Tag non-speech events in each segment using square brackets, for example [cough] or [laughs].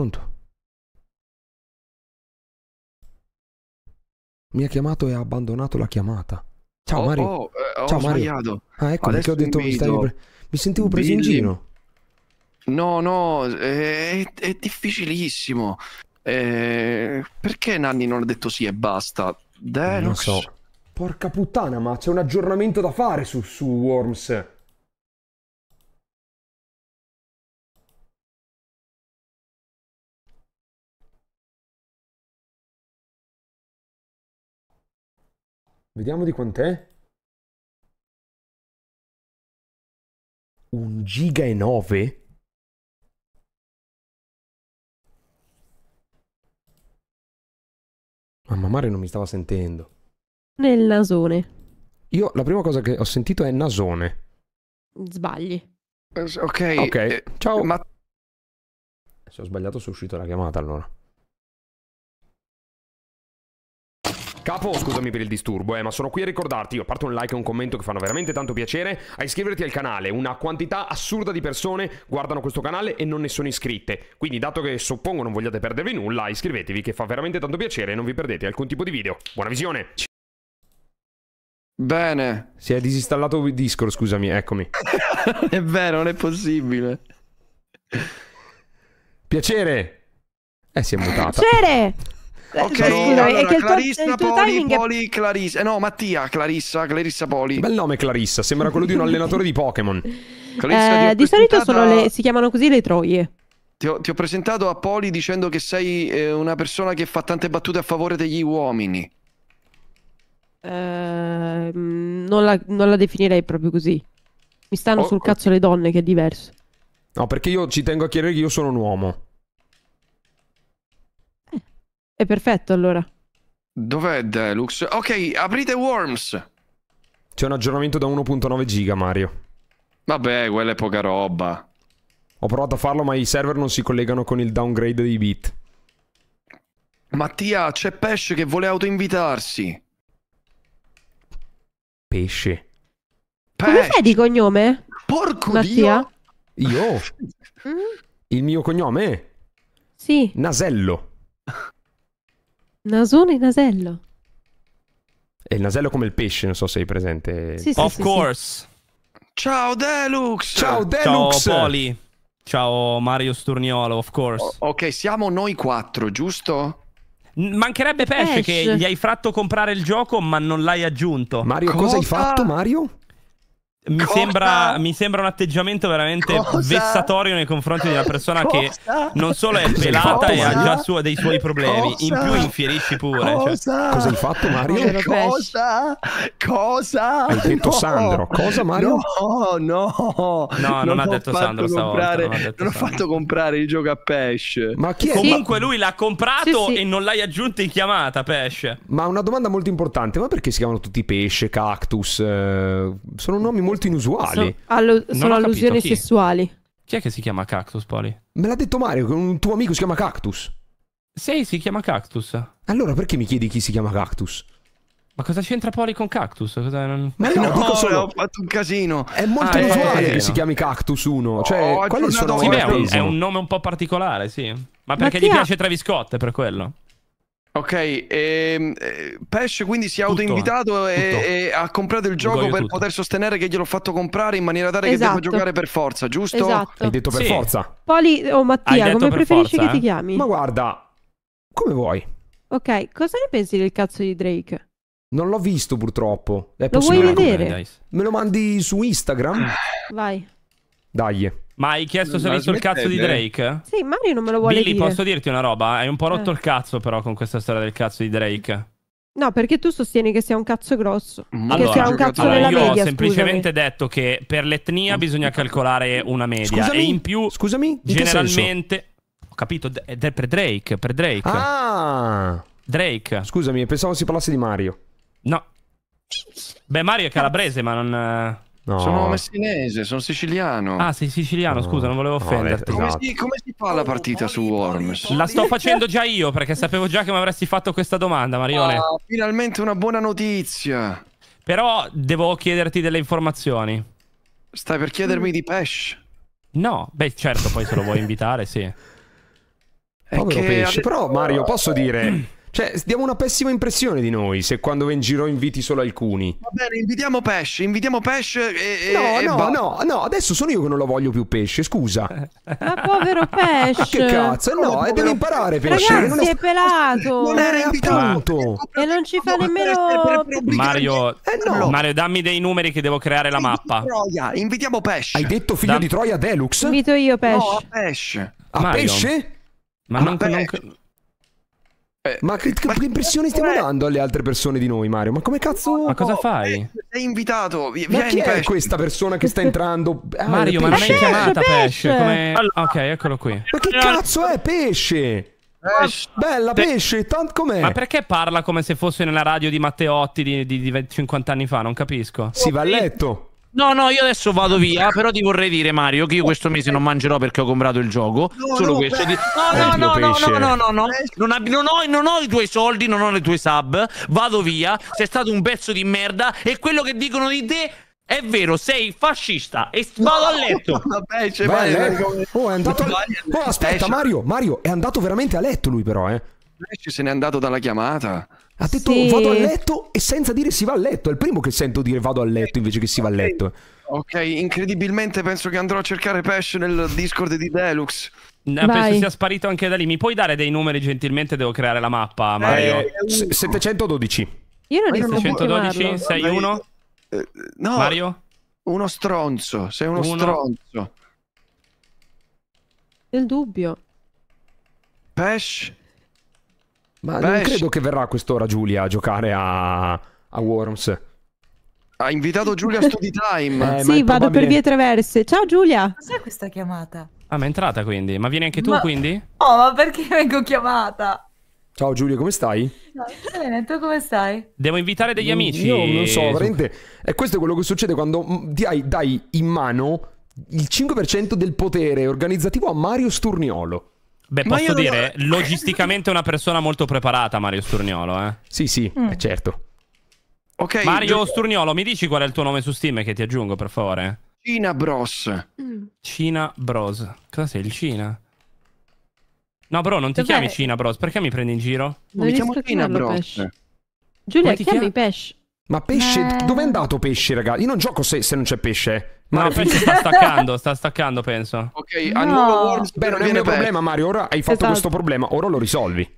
Pronto? Mi ha chiamato e ha abbandonato la chiamata. Ciao oh, Mario. Oh, eh, Ciao sbagliato. Mario. Ah, ecco perché ho detto mi, stavi pre... mi sentivo preso Billy. in giro. No, no, eh, è, è difficilissimo. Eh, perché Nanni non ha detto sì e basta? Denox. Non so. Porca puttana, ma c'è un aggiornamento da fare su, su Worms. Vediamo di quant'è. Un giga e nove? Mamma Mario non mi stava sentendo. Nel nasone. Io la prima cosa che ho sentito è nasone. Sbagli. Ok. Ok, eh, ciao. Ma... Se ho sbagliato sono uscito la chiamata allora. Capo, scusami per il disturbo, eh, ma sono qui a ricordarti, a parte un like e un commento che fanno veramente tanto piacere, a iscriverti al canale. Una quantità assurda di persone guardano questo canale e non ne sono iscritte. Quindi, dato che suppongo non vogliate perdervi nulla, iscrivetevi che fa veramente tanto piacere e non vi perdete alcun tipo di video. Buona visione! Bene. Si è disinstallato Discord, scusami, eccomi. [laughs] è vero, non è possibile. Piacere! Eh, si è mutata. Piacere! Eh, ok, allora, che Clarissa tuo, tuo Poli, Poli Clarissa. Eh, no, Mattia, Clarissa, Clarissa Poli. Bel nome Clarissa, sembra quello di un allenatore di Pokémon. Clarissa, eh, di solito presentata... le... si chiamano così le troie. Ti ho, ti ho, presentato a Poli dicendo che sei eh, una persona che fa tante battute a favore degli uomini. Ehm, non la, non, la, definirei proprio così. Mi stanno oh, sul oh. cazzo le donne, che è diverso. No, perché io ci tengo a chiarire che io sono un uomo. È perfetto allora. Dov'è Deluxe? Ok, aprite Worms. C'è un aggiornamento da 1.9 giga, Mario. Vabbè, quella è poca roba. Ho provato a farlo, ma i server non si collegano con il downgrade dei bit. Mattia, c'è Pesce che vuole autoinvitarsi. Pesce. Pesce. Come fai di cognome? Porco Mattia? Dio. Io? [laughs] Mm? Il mio cognome? Sì. Nasello. [laughs] Nasone e nasello. E il nasello come il pesce, non so se hai presente. Sì, sì, of sì, course. Ciao Deluxe. Ciao Deluxe. Ciao Poli. Ciao Mario Sturniolo, of course. O ok, siamo noi quattro, giusto? Mancherebbe Pesce Pesh. che gli hai fatto comprare il gioco ma non l'hai aggiunto. Mario, cosa, cosa hai fatto Mario? Mi sembra, mi sembra, un atteggiamento veramente Cosa? vessatorio nei confronti di una persona Cosa? che non solo è pelata e ha già su- dei suoi problemi, Cosa? in più infierisci pure. Cioè. Cosa? Cioè. Cosa hai fatto, Mario? Cosa? Cosa? Hai detto no. Sandro. Cosa, Mario? No, no, no, non, ha detto Sandro stavolta. Non, non ho fatto comprare il gioco a Pesce. Ma chi è? Comunque sì. lui l'ha comprato sì, sì. e non l'hai aggiunto in chiamata, Pesce. Ma una domanda molto importante, ma perché si chiamano tutti Pesce, Cactus? Eh, sono nomi molto molto inusuali. So, allo sono allusioni chi? sessuali. Chi è che si chiama Cactus, Poli? Me l'ha detto Mario, un tuo amico si chiama Cactus. Sì, si chiama Cactus. Allora perché mi chiedi chi si chiama Cactus? Ma cosa c'entra Poli con Cactus? Cosa Ma no, no dico solo, ho fatto un casino. È molto ah, inusuale è che si chiami Cactus 1. Cioè, oh, quali sono sì, beh, è, un, nome un po' particolare, sì. Ma perché Ma gli piace Travis Scott, per quello. Ok, ehm, eh, Pesce quindi si è eh. autoinvitato e, e, ha comprato il gioco per tutto. poter sostenere che gliel'ho fatto comprare in maniera tale esatto. che devo esatto. giocare per forza, giusto? Esatto. Hai detto per sì. forza. Poli o oh, Mattia, come preferisci forza, che eh? ti chiami? Ma guarda, come vuoi. Ok, cosa ne pensi del cazzo di Drake? Non l'ho visto purtroppo. È lo vuoi vedere? Me lo mandi su Instagram? Vai. Dai. Ma hai chiesto se hai visto il cazzo di Drake? Sì, Mario non me lo vuole Billy, dire. posso dirti una roba? Hai un po' rotto eh. il cazzo però con questa storia del cazzo di Drake. No, perché tu sostieni che sia un cazzo grosso. Allora, che sia un cazzo allora, nella io media, ho semplicemente scusami. detto che per l'etnia bisogna calcolare una media. Scusami, e in più, scusami, in generalmente... Ho capito, è per Drake, per Drake. Ah! Drake. Scusami, pensavo si parlasse di Mario. No. Beh, Mario è calabrese, ma non... Eh, No. Sono messinese, sono siciliano. Ah, sei siciliano, no. scusa, non volevo offenderti. No, esatto. come, si, come, si, fa la partita su Worms? La sto facendo già io perché sapevo già che mi avresti fatto questa domanda, Marione. Ah, finalmente una buona notizia. Però devo chiederti delle informazioni. Stai per chiedermi mm. di Pesh? No, beh, certo, poi se lo vuoi invitare, sì. Povero che... pesce. Però, Mario, posso dire cioè, diamo una pessima impressione di noi se quando va in giro inviti solo alcuni. Va bene, invitiamo Pesce, invitiamo Pesce e... No, e no, va. Boh. no, no, adesso sono io che non lo voglio più Pesce, scusa. Ma povero Pesce. [laughs] Ma che cazzo? No, eh, povero... devi imparare Pesce. Ragazzi, non è... è pelato. Non era invitato. E non ci fa nemmeno... Mario, eh, no. Mario, dammi dei numeri che devo creare la mappa. Troia, invitiamo Pesce. Hai detto figlio Dam... di Troia Deluxe? Invito io Pesce. No, a Pesce. A Mario. Pesce? Ma non, non, ma che, ma che impressione stiamo eh, dando alle altre persone di noi, Mario? Ma come cazzo? ma cosa fai? Eh, sei invitato. Vi, ma chi pesce? è questa persona che sta entrando? Ah, [laughs] Mario, ma non è chiamata Pesce. pesce. Allora. Ok, eccolo qui. Ma che cazzo è Pesce? Pesce. Bella pesce, tanto com'è? Ma perché parla come se fosse nella radio di Matteotti di, di, di 50 anni fa? Non capisco. Si va a letto. No, no, io adesso vado via, però ti vorrei dire, Mario, che io questo mese non mangerò perché ho comprato il gioco. No, solo no, questo. No, no, no, no, no, no, no, non, ab... non, ho, non, ho, i tuoi soldi, non ho le tue sub. Vado via. Sei stato un pezzo di merda. E quello che dicono di te. È vero, sei fascista e vado a letto. Vabbè, c'è vai. Oh, è andato... oh, aspetta, Mario, Mario, è andato veramente a letto lui però, eh. Flash se n'è andato dalla chiamata. Ha detto sì. vado a letto e senza dire si va a letto. È il primo che sento dire vado a letto invece che si va a letto. Ok, incredibilmente penso che andrò a cercare Pesh nel Discord di Deluxe. No, penso sia sparito anche da lì. Mi puoi dare dei numeri gentilmente? Devo creare la mappa, eh, Mario. Eh, 712. Io non riesco 712, 61? Eh, no. Mario? Uno stronzo, sei uno, uno. stronzo. Nel dubbio. Pesh ma Beh, non credo che verrà a quest'ora Giulia a giocare a, a Worms. Ha invitato Giulia a Study Time. [laughs] Eh, sì, vado per vie traverse. Ciao Giulia. Cos'è questa chiamata? Ah, ma è entrata quindi? Ma vieni anche tu ma... quindi? Oh, ma perché vengo chiamata? Ciao Giulia, come stai? No, bene, tu come stai? Devo invitare degli mm, amici. Io non so, veramente. E questo è quello che succede quando dai, mm, dai in mano il 5% del potere organizzativo a Mario Sturniolo. Beh, Ma posso dire, non... logisticamente è una persona molto preparata Mario Sturniolo, eh? Sì, sì, mm. Eh, certo. Okay, Mario io... Sturniolo, mi dici qual è il tuo nome su Steam che ti aggiungo, per favore? Cina Bros. Mm. Cina Bros. Cosa sei, il Cina? No, bro, non ti Dov'è? chiami Cina Bros. Perché mi prendi in giro? Non mi chiamo Cina Bros. Pesce. Giulia, chiami chiam- Pesce. Ma pesce, eh... dove è andato pesce, ragazzi? Io non gioco se, se non c'è pesce. Ma no, penso sta staccando, sta staccando, penso. Ok, no. nuovo Beh, non è un mio problema, Mario. Ora hai fatto esatto. questo problema, ora lo risolvi.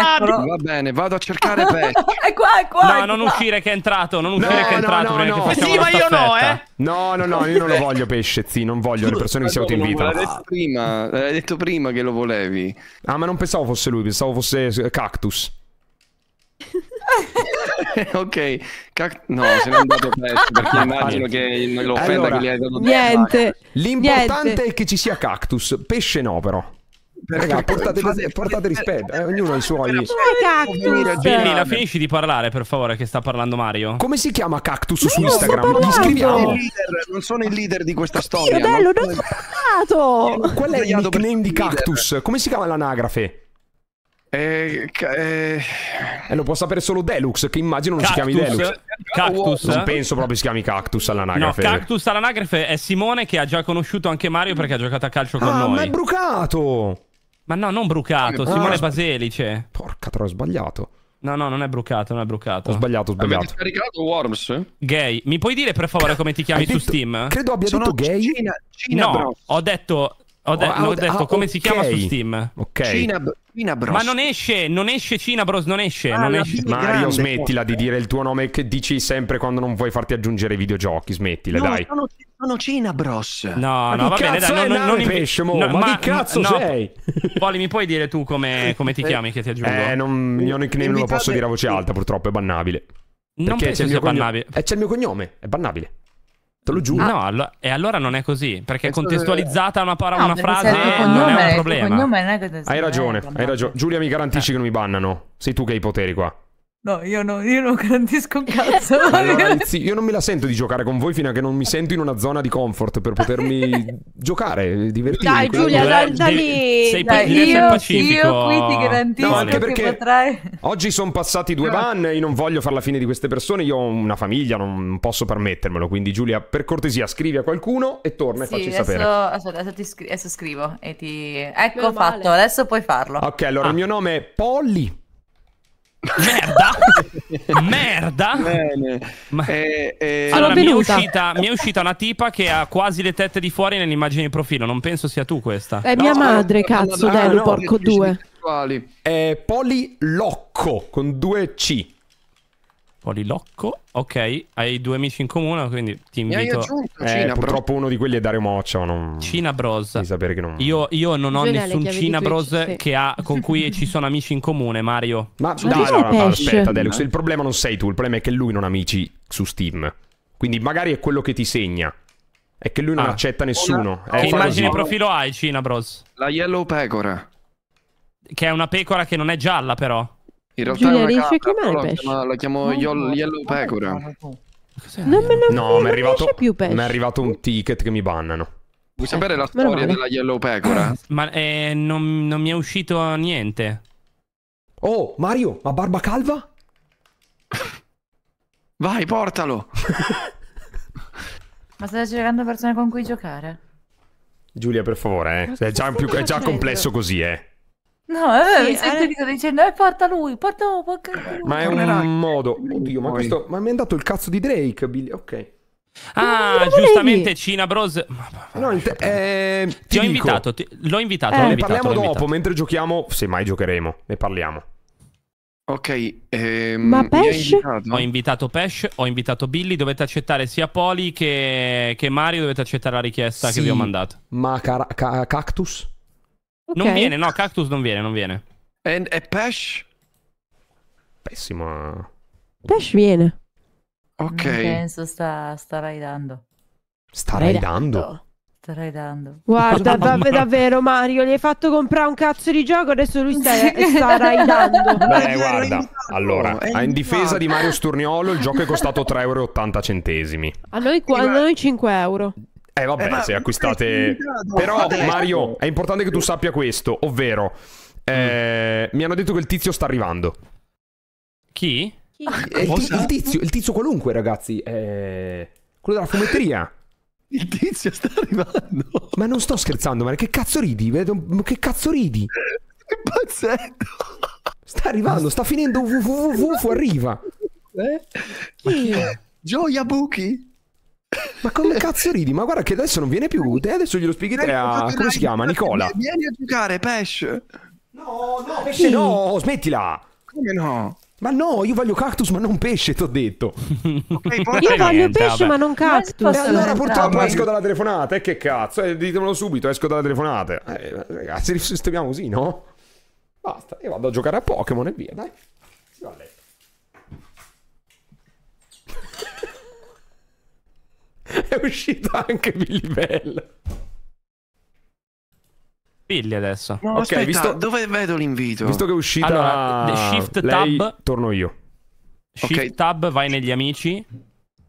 Eccolo. Ah, va bene, vado a cercare [laughs] Patch. è qua, è qua. No, è qua. non uscire che è entrato, non uscire no, che è entrato. No, no, no. Sì, ma io no, eh. No, no, no, io non lo [laughs] voglio pesce, zi, non voglio le persone che si autoinvitano. L'hai detto prima, l'hai detto prima che lo volevi. Ah, ma non pensavo fosse lui, pensavo fosse Cactus. [laughs] ok, Cac- no, se non andate presto perché ah, immagino che l'offenda allora, che gli hai dato niente. L'importante niente. è che ci sia cactus, pesce no però. Ragazzi, portate, portate, rispetto, eh, ognuno ha i suoi. Ma cactus. Billy, la finisci di parlare per favore, che sta parlando Mario. Come si chiama Cactus Ma su Instagram? Gli scriviamo. Non sono il leader di questa storia. Io bello, non ho parlato. Qual è il nickname di Cactus? Come si chiama l'anagrafe? Eh, eh... eh, lo può sapere solo Deluxe, che immagino non Cactus. si chiami Deluxe. Cactus. Non penso proprio si chiami Cactus all'anagrafe. No, Cactus all'anagrafe è Simone che ha già conosciuto anche Mario perché ha giocato a calcio con ah, noi. Ma è brucato! Ma no, non brucato, ah, Simone Baselice. Porca troia, ho sbagliato. No, no, non è brucato, non è brucato. Ho sbagliato, ho sbagliato. Avete caricato Worms? Gay. Mi puoi dire per favore come ti chiami Hai su Steam? Credo abbia Sono detto gay. Cina, Cina no, Bros. ho detto ho, de- ho detto ah, come okay. si chiama su Steam. Ok. Cina, Cina Bros. Ma non esce, non esce Cina Bros, non esce. Ah, non esce. Mario, smettila di dire il tuo nome che dici sempre quando non vuoi farti aggiungere i videogiochi. Smettila, no, dai. Sono, sono Cina Bros. No, ma no, va bene, dai, non, non pesce, mo? No, ma, ma che cazzo no. sei? Poli, mi puoi dire tu come, come ti eh, chiami che ti aggiungo? Eh, non, io nickname non lo posso dire a voce alta, purtroppo è bannabile. Non perché c'è il, mio cognome, eh, c'è il mio cognome, è bannabile. Te lo giuro. No, allo- e allora non è così, perché è contestualizzata una, par- no, una frase non è un problema. Hai ragione, hai ragione. Giulia mi garantisci eh. che non mi bannano. Sei tu che hai i poteri qua. No, io, no, io non garantisco un cazzo. [laughs] Allora, [laughs] anzi, io non me la sento di giocare con voi fino a che non mi sento in una zona di comfort per potermi [laughs] giocare, divertirmi. Dai, Giulia, da, da lì. Sei Dai, io, pacifico. io qui ti garantisco no, anche perché potrai... oggi sono passati due ban. Io non voglio fare la fine di queste persone. Io ho una famiglia, non posso permettermelo. Quindi, Giulia, per cortesia, scrivi a qualcuno e torna sì, e facci adesso, sapere. Adesso, adesso, ti scri adesso scrivo e ti. Ecco, fatto. Adesso puoi farlo. Ok, allora ah. il mio nome è Polly merda [laughs] merda Ma... eh, eh, allora mi è, uscita, mi è, uscita, una tipa che ha quasi le tette di fuori nell'immagine di profilo non penso sia tu questa è no, mia madre no, cazzo no, Delu porco due Poli Locco con due C Polilocco. Ok, hai due amici in comune, quindi ti invito. Mi hai aggiunto, eh, purtroppo uno di quelli è Dario Moccia. Non... Cina Bros. Non... Io, io, non ho Giornale, nessun Cina Bros sì. ha, con cui ci sono amici in comune, Mario. Ma dai, no, no, no, aspetta, Delux. Il problema non sei tu, il problema è che lui non ha amici su Steam. Quindi magari è quello che ti segna. È che lui non ah. accetta nessuno. Una... Eh, che immagine profilo hai, Cina Bros? La Yellow Pecora. Che è una pecora che non è gialla, però. In realtà Giulia, riesci a chiamare la pesce? Chiama, la chiamo Yol- Yellow Pecora. Non me ne no, mi è arrivato, più pesce. Mi è arrivato un ticket che mi bannano. Vuoi eh, sapere la storia della Yellow Pecora? [clears throat] Ma eh, non, non, mi è uscito niente. Oh, Mario, ma barba calva? [laughs] Vai, portalo! ma stai cercando persone con cui giocare? Giulia, per favore, eh. È già, più, è già complesso così, eh. No, eh, sì, mi sento eh... dicendo, eh, porta lui, porta lui, porta lui. Ma è un modo. Oddio, ma, questo... ma mi hanno dato il cazzo di Drake, Billy. Ok. Ah, giustamente Cina Bros. No, te, eh, ti, ti ho invitato, ti, l'ho invitato. Eh, l'ho ne invitato, parliamo dopo, invitato. mentre giochiamo, se mai giocheremo, ne parliamo. Ok, ehm, ma Pesh? Invitato? Ho invitato Pesh, ho invitato Billy, dovete accettare sia Poli che, che Mario, dovete accettare la richiesta sì, che vi ho mandato. Ma ca ca Cactus? Okay. Non viene, no, Cactus non viene, non viene. And, e Pesh? Pessima. Pesh viene. Ok. Non penso sta, sta raidando. Sta raidando? Sta raidando. Guarda, dav davvero Mario, gli hai fatto comprare un cazzo di gioco, adesso lui sta, [laughs] sta raidando. Beh, guarda, allora, in difesa di Mario Sturniolo il gioco è costato 3,80 euro. a noi 5 euro. Eh vabbè, eh, se acquistate... Però Mario, è importante che tu sappia questo, ovvero... Eh, mm. Mi hanno detto che il tizio sta arrivando. Chi? Chi? Ah, eh, il, tizio, il tizio qualunque, ragazzi. Eh, quello della fumetteria. Il tizio sta arrivando. Ma non sto scherzando, ma che cazzo ridi? Che cazzo ridi? Che pazzetto. Sta arrivando, sta finendo. Vufu, arriva. Eh? Gioia Buchi. Ma come [laughs] cazzo ridi? Ma guarda che adesso non viene più. Te adesso glielo spieghi te a... Come si chiama? Nicola. Vieni a giocare, pesce. No, no, Pesce no, smettila. Come no? Ma no, io voglio cactus ma non pesce, ti ho detto. [laughs] Okay, io voglio niente, pesce vabbè. ma non cactus. E allora purtroppo esco dalla telefonata, e eh, che cazzo? Eh, ditemelo subito, esco dalla telefonata. Eh, ragazzi, risistemiamo [laughs] così, no? Basta, io vado a giocare a Pokémon e via, dai. [laughs] è uscito anche Billy Bell. Billy adesso. No, ok, aspetta, visto... dove vedo l'invito? Visto che è uscita allora, Shift lei, Tab torno io. Shift okay. Tab vai negli amici.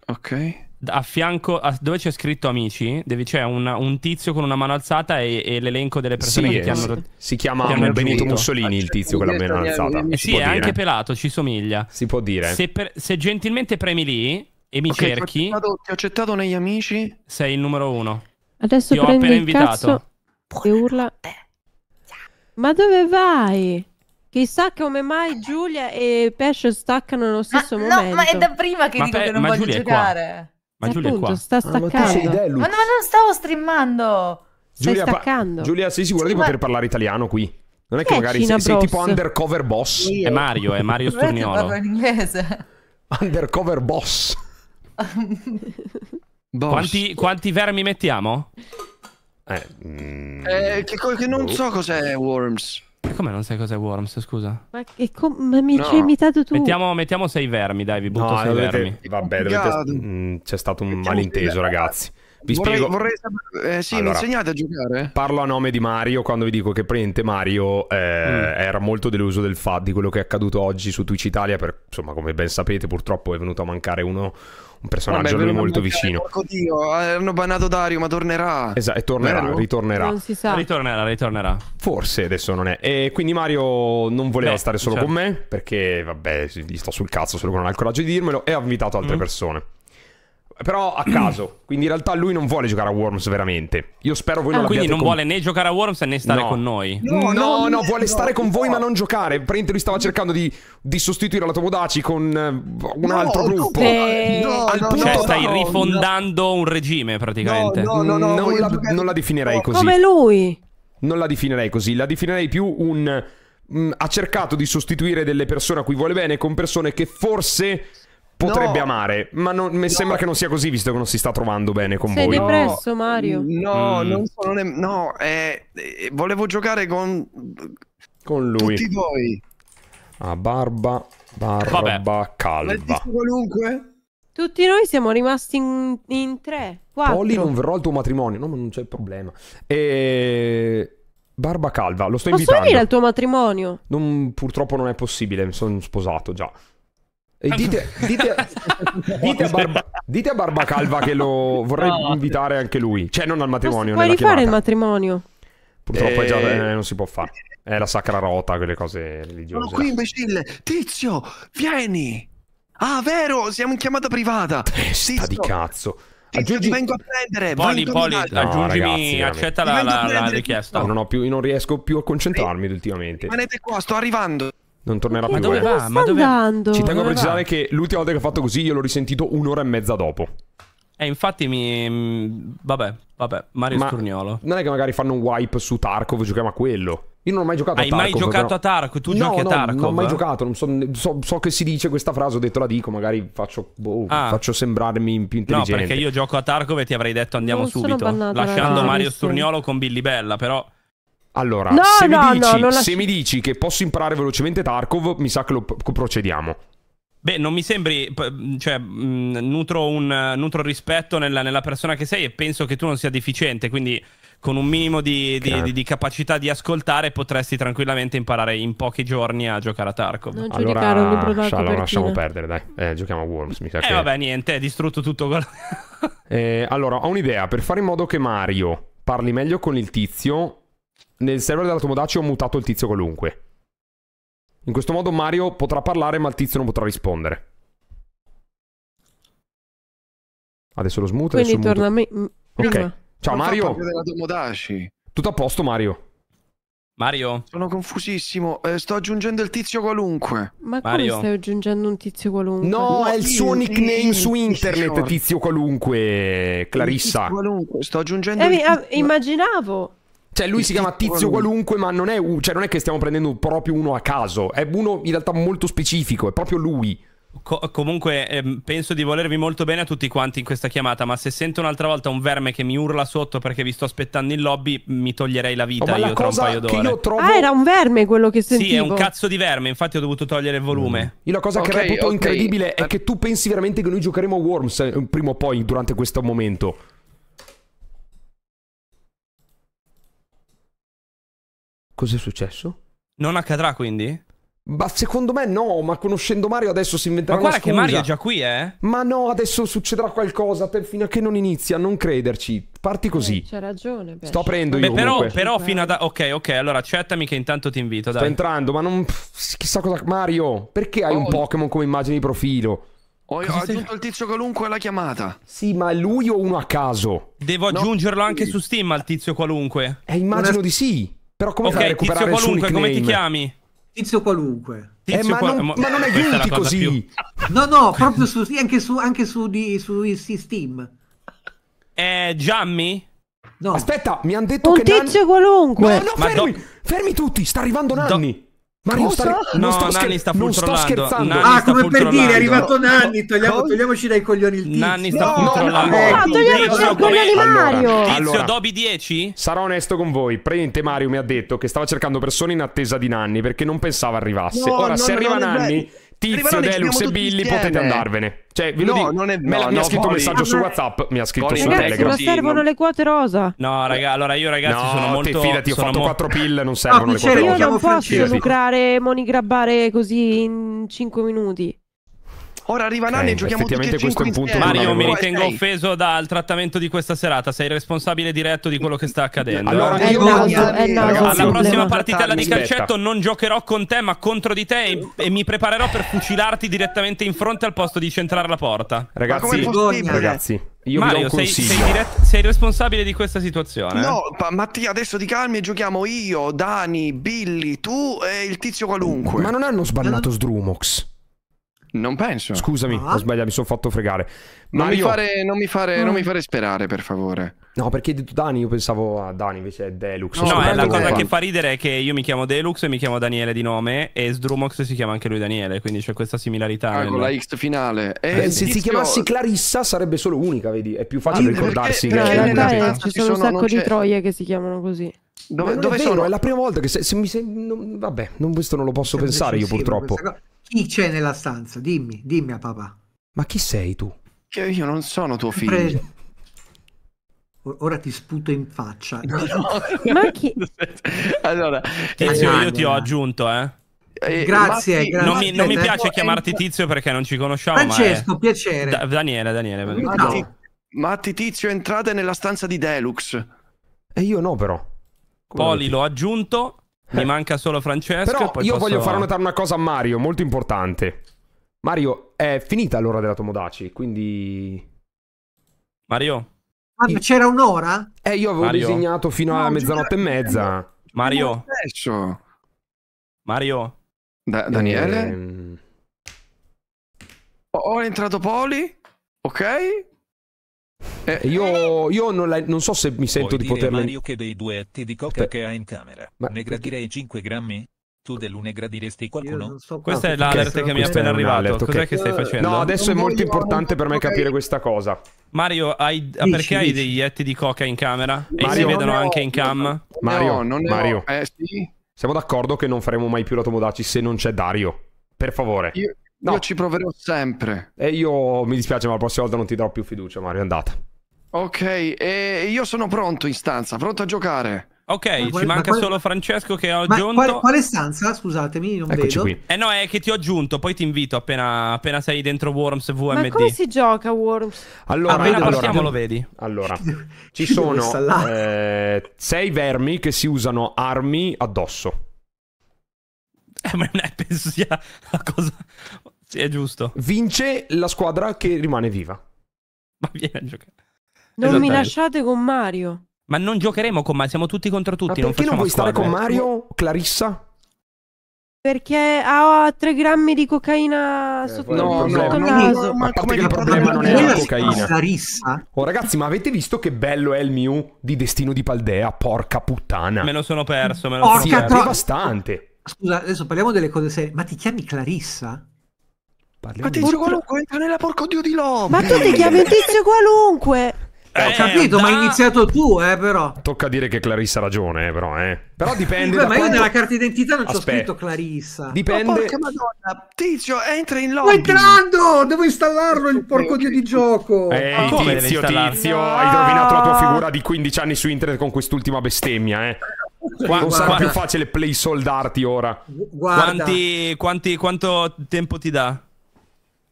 Ok. A fianco a, dove c'è scritto amici, devi, c'è una, un tizio con una mano alzata e, e l'elenco delle persone sì, che ti hanno Si chiama hanno Benito Mussolini il tizio con la mano alzata. Eh, sì, è dire. anche pelato, ci somiglia. Si può dire. se, per, se gentilmente premi lì e mi okay, cerchi. Ti ho, accettato, ti ho, accettato, negli amici. Sei il numero uno. Adesso ti ho appena invitato. E urla. Ma dove vai? Chissà come mai Giulia e Pesce staccano nello stesso ma, momento. No, ma è da prima che ma dico pe- che non voglio Giulia giocare. Ma Giulia appunto, è qua. sta staccando. Ma, ma, no, ma non stavo streamando. Stai Giulia, staccando. Pa- Giulia, sei sicura sì, di poter parlare italiano qui? Non è che, che magari sei, sei, tipo undercover boss. Sì, è Mario, è Mario Sturniolo. parlo in inglese. Undercover boss quanti, quanti vermi mettiamo? Eh, eh mm, eh, che, che, non boh. so cos'è Worms. Come non sai cos'è Worms, scusa? Ma, ma mi no. ci hai imitato tu. Mettiamo, mettiamo sei vermi, dai, vi butto no, sei dovete, vermi. Vabbè, dovete... Mm, c'è stato un mettiamo malinteso, ragazzi. Vi vorrei, spiego. Vorrei sapere, eh, sì, allora, mi insegnate a giocare? Parlo a nome di Mario quando vi dico che praticamente Mario eh, mm. era molto deluso del fatto di quello che è accaduto oggi su Twitch Italia, per, insomma, come ben sapete, purtroppo è venuto a mancare uno un personaggio Vabbè, a lui molto vicino. Dio, eh, hanno bannato Dario, ma tornerà. Esatto, e tornerà, Vero? ritornerà. Non si sa. Ritornerà, ritornerà. Forse adesso non è. E quindi Mario non voleva Beh, stare solo certo. con me, perché vabbè, gli sto sul cazzo solo che non ha il coraggio di dirmelo, e ha invitato altre mm. persone però a caso. [clears throat] Quindi in realtà lui non vuole giocare a Worms veramente. Io spero voi non ah, non l'abbiate Quindi non con... vuole né giocare a Worms né stare no. con noi. No, no, no, no vuole stare con voi ma non giocare. Prente lui stava cercando di, di sostituire la Tomodachi con eh, un altro gruppo. Eh... No, Al punto cioè, stai rifondando un regime praticamente. No, no, no, non, la, non la definirei così. Come lui. Non la definirei così, la definirei più un mm, ha cercato di sostituire delle persone a cui vuole bene con persone che forse potrebbe no. amare, ma non, mi no. sembra che non sia così visto che non si sta trovando bene con Sei voi. Sei depresso, no. Mario? No, mm. non sono ne- no, eh, eh, volevo giocare con con lui. Tutti voi. A ah, barba, barba Vabbè. calva. qualunque? Tutti noi siamo rimasti in, in tre, quattro. Polly non verrò al tuo matrimonio, no, ma non c'è problema. E... Barba calva, lo sto Posso invitando. Posso venire al tuo matrimonio? Non, purtroppo non è possibile, mi sono sposato già. Dite, dite, [laughs] dite, a Barba, dite, a Barbacalva che lo vorrei no. invitare anche lui. Cioè, non al matrimonio. Ma puoi rifare chiamata. il matrimonio? Purtroppo e... già eh. eh, non si può fare. È la sacra rota, quelle cose religiose. Sono qui, imbecille. Tizio, vieni. Ah, vero, siamo in chiamata privata. Testa Tizio. di cazzo. Aggiungi... Ti vengo a prendere. Poli, Poli, no, ragazzi, accetta la, la, la richiesta. No, non, più, non, riesco più a concentrarmi sì. ultimamente. Rimanete qua, sto arrivando. Non tornerà più. Ma dove eh. va? Ma dove andando? Ci tengo a precisare che l'ultima volta che ho fatto così io l'ho risentito un'ora e mezza dopo. E eh, infatti mi... Mm, vabbè, vabbè, Mario Ma Sturniolo. Non è che magari fanno un wipe su Tarkov e giochiamo a quello. Io non ho mai giocato Hai a Tarkov. Hai mai giocato però... a Tarkov? Tu no, giochi no, a Tarkov? No, non ho mai giocato. Non so, so, so, che si dice questa frase, ho detto la dico, magari faccio, boh, ah. faccio sembrarmi più intelligente. No, perché io gioco a Tarkov e ti avrei detto andiamo non subito. Bannata, lasciando Mario Sturniolo con Billy Bella, però... Allora, no, se, no, mi dici, no, se mi dici che posso imparare velocemente Tarkov, mi sa che lo procediamo. Beh, non mi sembri, cioè, mhmm, nutro, un, nutro rispetto nella, nella, persona che sei e penso che tu non sia deficiente, quindi con un minimo di, di, di, di capacità di ascoltare potresti tranquillamente imparare in pochi giorni a giocare a Tarkov. Non allora, un libro shala, lasciamo perdere, dai. Eh, giochiamo a Worms, mi sa eh, che... vabbè, niente, è distrutto tutto. Con... [laughs] eh, allora, ho un'idea, per fare in modo che Mario parli meglio con il tizio, nel server della Tomodachi ho mutato il tizio qualunque. In questo modo Mario potrà parlare ma il tizio non potrà rispondere. Adesso lo smuto. Quindi adesso torna muto. a me. Ok. Prima. Ciao Mario. Tutto a posto Mario. Mario? Sono confusissimo. Eh, sto aggiungendo il tizio qualunque. Ma Mario. come stai aggiungendo un tizio qualunque? No, no è il suo nickname su internet, tizio qualunque. Clarissa. Tizio qualunque. Sto aggiungendo. Eh, il ah, tizio... Immaginavo. Cioè, lui si chiama Tizio qualunque, ma non è, u- cioè, non è che stiamo prendendo proprio uno a caso. È uno in realtà molto specifico, è proprio lui. Co- comunque ehm, penso di volervi molto bene a tutti quanti in questa chiamata, ma se sento un'altra volta un verme che mi urla sotto perché vi sto aspettando in lobby, mi toglierei la vita oh, io tra un paio d'ore. Io trovo... Ah, era un verme quello che sentivo. Sì, è un cazzo di verme, infatti ho dovuto togliere il volume. Mm. Io la cosa okay, che reputo okay. incredibile è eh. che tu pensi veramente che noi giocheremo a Worms eh, prima o poi durante questo momento. Cos'è successo? Non accadrà quindi? Ma secondo me no, ma conoscendo Mario adesso si inventerà ma una scusa. Ma guarda che Mario è già qui, eh? Ma no, adesso succederà qualcosa per fino a che non inizia, non crederci. Parti eh, così. Eh, C'è ragione. Beh. Sto aprendo io Beh, però, però fino ad... Ok, ok, allora accettami che intanto ti invito, dai. Sto entrando, ma non... chissà cosa... Mario, perché hai oh, un Pokémon come immagine di profilo? Ho, ho aggiunto il tizio qualunque alla chiamata. Sì, ma lui o uno a caso? Devo no, aggiungerlo anche su Steam al tizio qualunque? Eh, immagino una... di sì. Però come okay, fai a recuperare tizio qualunque, come ti chiami? Tizio qualunque. eh, ma, qual... non, ma, non, è Unity così. No, no, proprio su, anche su, anche su, di, su Steam. Eh, Giammi? No. Aspetta, mi hanno detto un che... Un tizio Nan... qualunque! No, no, fermi! Do... Fermi tutti, sta arrivando Nanni! Do... Mario sta... non sto, scher... sta non sto scherzando. Nanni ah, come per dire, è arrivato Nanni, togliamo, togliamoci dai coglioni il tizio. Nanni sta no, controllando. No, no, togliamoci dai coglioni Mario. Allora, tizio, allora, Dobi 10? Sarò onesto con voi, Prente Mario mi ha detto che stava cercando persone in attesa di Nanni perché non pensava arrivasse. No, Ora, se arriva Nanni, Tizio, Delux e Billy potete andarvene. Cioè, ve lo no, dico, non è me no, mi no, ha scritto un messaggio su WhatsApp, mi ha scritto su Telegram. Ma servono le quote rosa. No, raga, allora io ragazzi no, sono molto fidati, ho fatto mo... 4 pill, non servono no, le quote rosa. Io non posso lucrare, monigrabbare così in 5 minuti. Ora arriva Nanni eh, e giochiamo tutti e questo è un punto Mario, mi ritengo sei. offeso dal trattamento di questa serata. Sei responsabile diretto di quello che sta accadendo. Allora, eh, io, no, eh, alla prossima problema. partitella di calcetto non giocherò con te, ma contro di te e, e, mi preparerò per fucilarti direttamente in fronte al posto di centrare la porta. Ragazzi, ragazzi. Io Mario, sei, sei, diret- sei, responsabile di questa situazione. No, pa- Mattia, adesso ti calmi e giochiamo io, Dani, Billy, tu e il tizio qualunque. Ma non hanno sbannato Sdrumox. Non penso. Scusami, ah. ho sbagliato, mi sono fatto fregare. Non, Mario... mi fare, non, mi fare, ah. mm. non, mi fare, sperare, per favore. No, perché hai detto Dani, io pensavo a Dani, invece è Deluxe. No, è la cosa fatto. che fa ridere è che io mi chiamo Deluxe e mi chiamo Daniele di nome e Sdrumox si chiama anche lui Daniele, quindi c'è questa similarità. Ah, nel... con la X finale. Eh, eh, se si chiamassi Clarissa sarebbe solo unica, vedi? È più facile ah, ricordarsi perché, che... Perché, eh, in realtà ci sono un sacco di troie che si chiamano così. Dove, dove vero, sono? È la prima volta che se, se mi sei, non, vabbè, non, questo non lo posso Sempre pensare io purtroppo. Chi c'è nella stanza? Dimmi, dimmi a papà. Ma chi sei tu? Che io non sono tuo Sempre... figlio. Ora ti sputo in faccia. No, no. [laughs] Ma chi? Allora, Tizio, eh, io ti ho aggiunto, eh. Eh, grazie, grazie. Non mi, non mi eh, piace eh, chiamarti Tizio perché non ci conosciamo. Francesco, è... piacere. Da, Daniele, Daniele. Matti, no. Matti, Tizio, entrate nella stanza di Deluxe. E eh, io no, però. Poli l'ho aggiunto. Mi eh. manca solo Francesco. Però io posso... voglio far notare una cosa a Mario, molto importante. Mario, è finita l'ora della Tomodaci, quindi... Mario? Ah, c'era un'ora? Eh, io avevo Mario. disegnato fino a no, mezzanotte e mezza. Mario? Mario? Da Daniele? Ehm. Ho entrato Poli, ok? Eh, io, eh, io non, la, non, so se mi sento Vuoi di poterla... Mario che dei duetti di coca Beh. che ha in camera, Ma... ne gradirei 5 grammi? Tu dell'une gradiresti qualcuno? So questa è l'alert okay. che mi è appena arrivato. Cos'è okay. che stai eh, facendo? No, adesso è molto importante per me capire questa cosa. Mario, hai... Dici, perché dici. hai degli etti di coca in camera? Mario, e si vedono anche in cam? Non Mario, non Mario. Eh, sì. Siamo d'accordo che non faremo mai più la Tomodachi se non c'è Dario. Per favore. Io... No. Io ci proverò sempre. E io mi dispiace, ma la prossima volta non ti darò più fiducia, Mario. andata. Ok, e io sono pronto in stanza, pronto a giocare. Ok, ma ci quale, manca ma solo quale, Francesco che ho aggiunto. Quale, quale, stanza? Scusatemi, non Eccoci vedo. Qui. Eh no, è che ti ho aggiunto, poi ti invito appena, appena sei dentro Worms VMD. Ma come si gioca Worms? Allora, ah, allora passiamo lo vedi. [laughs] Allora, ci sono eh, sei vermi che si usano armi addosso. Eh, ma non è, penso sia la cosa... Sì, è giusto. Vince la squadra che rimane viva. Ma vieni a giocare. Non mi lasciate con Mario. Ma non giocheremo con Mario, siamo tutti contro tutti. Ma perché non, non vuoi squadre. stare con Mario, Clarissa? Perché ha 3 grammi di cocaina eh, sotto, no, no, sotto no, il naso. No, ma a parte che il problema non è la cocaina. Clarissa. Oh ragazzi, ma avete visto che bello è il Mew di Destino di Paldea? Porca puttana. Me lo sono perso, me lo sono perso. Tra... devastante. Scusa, adesso parliamo delle cose serie. Ma ti chiami Clarissa? Parliamo ma tizio di... qualunque entra nella porco dio di Lobo. Ma tu ti chiami tizio qualunque. Eh, eh ho capito, da... ma hai iniziato tu, eh, però. Tocca dire che Clarissa ha ragione, eh, però, eh. Però dipende. Beh, ma quanto... io nella carta d'identità non ci ho scritto Clarissa. Dipende. Ma porca madonna, tizio, entra in lobby. Ma entrando! Devo installarlo il porco dio di gioco. Eh, ah, tizio, tizio, no. hai rovinato la tua figura di 15 anni su internet con quest'ultima bestemmia, eh. Qua, non sarà più facile play soldarti ora. Guarda. Quanti, quanti, quanto tempo ti dà?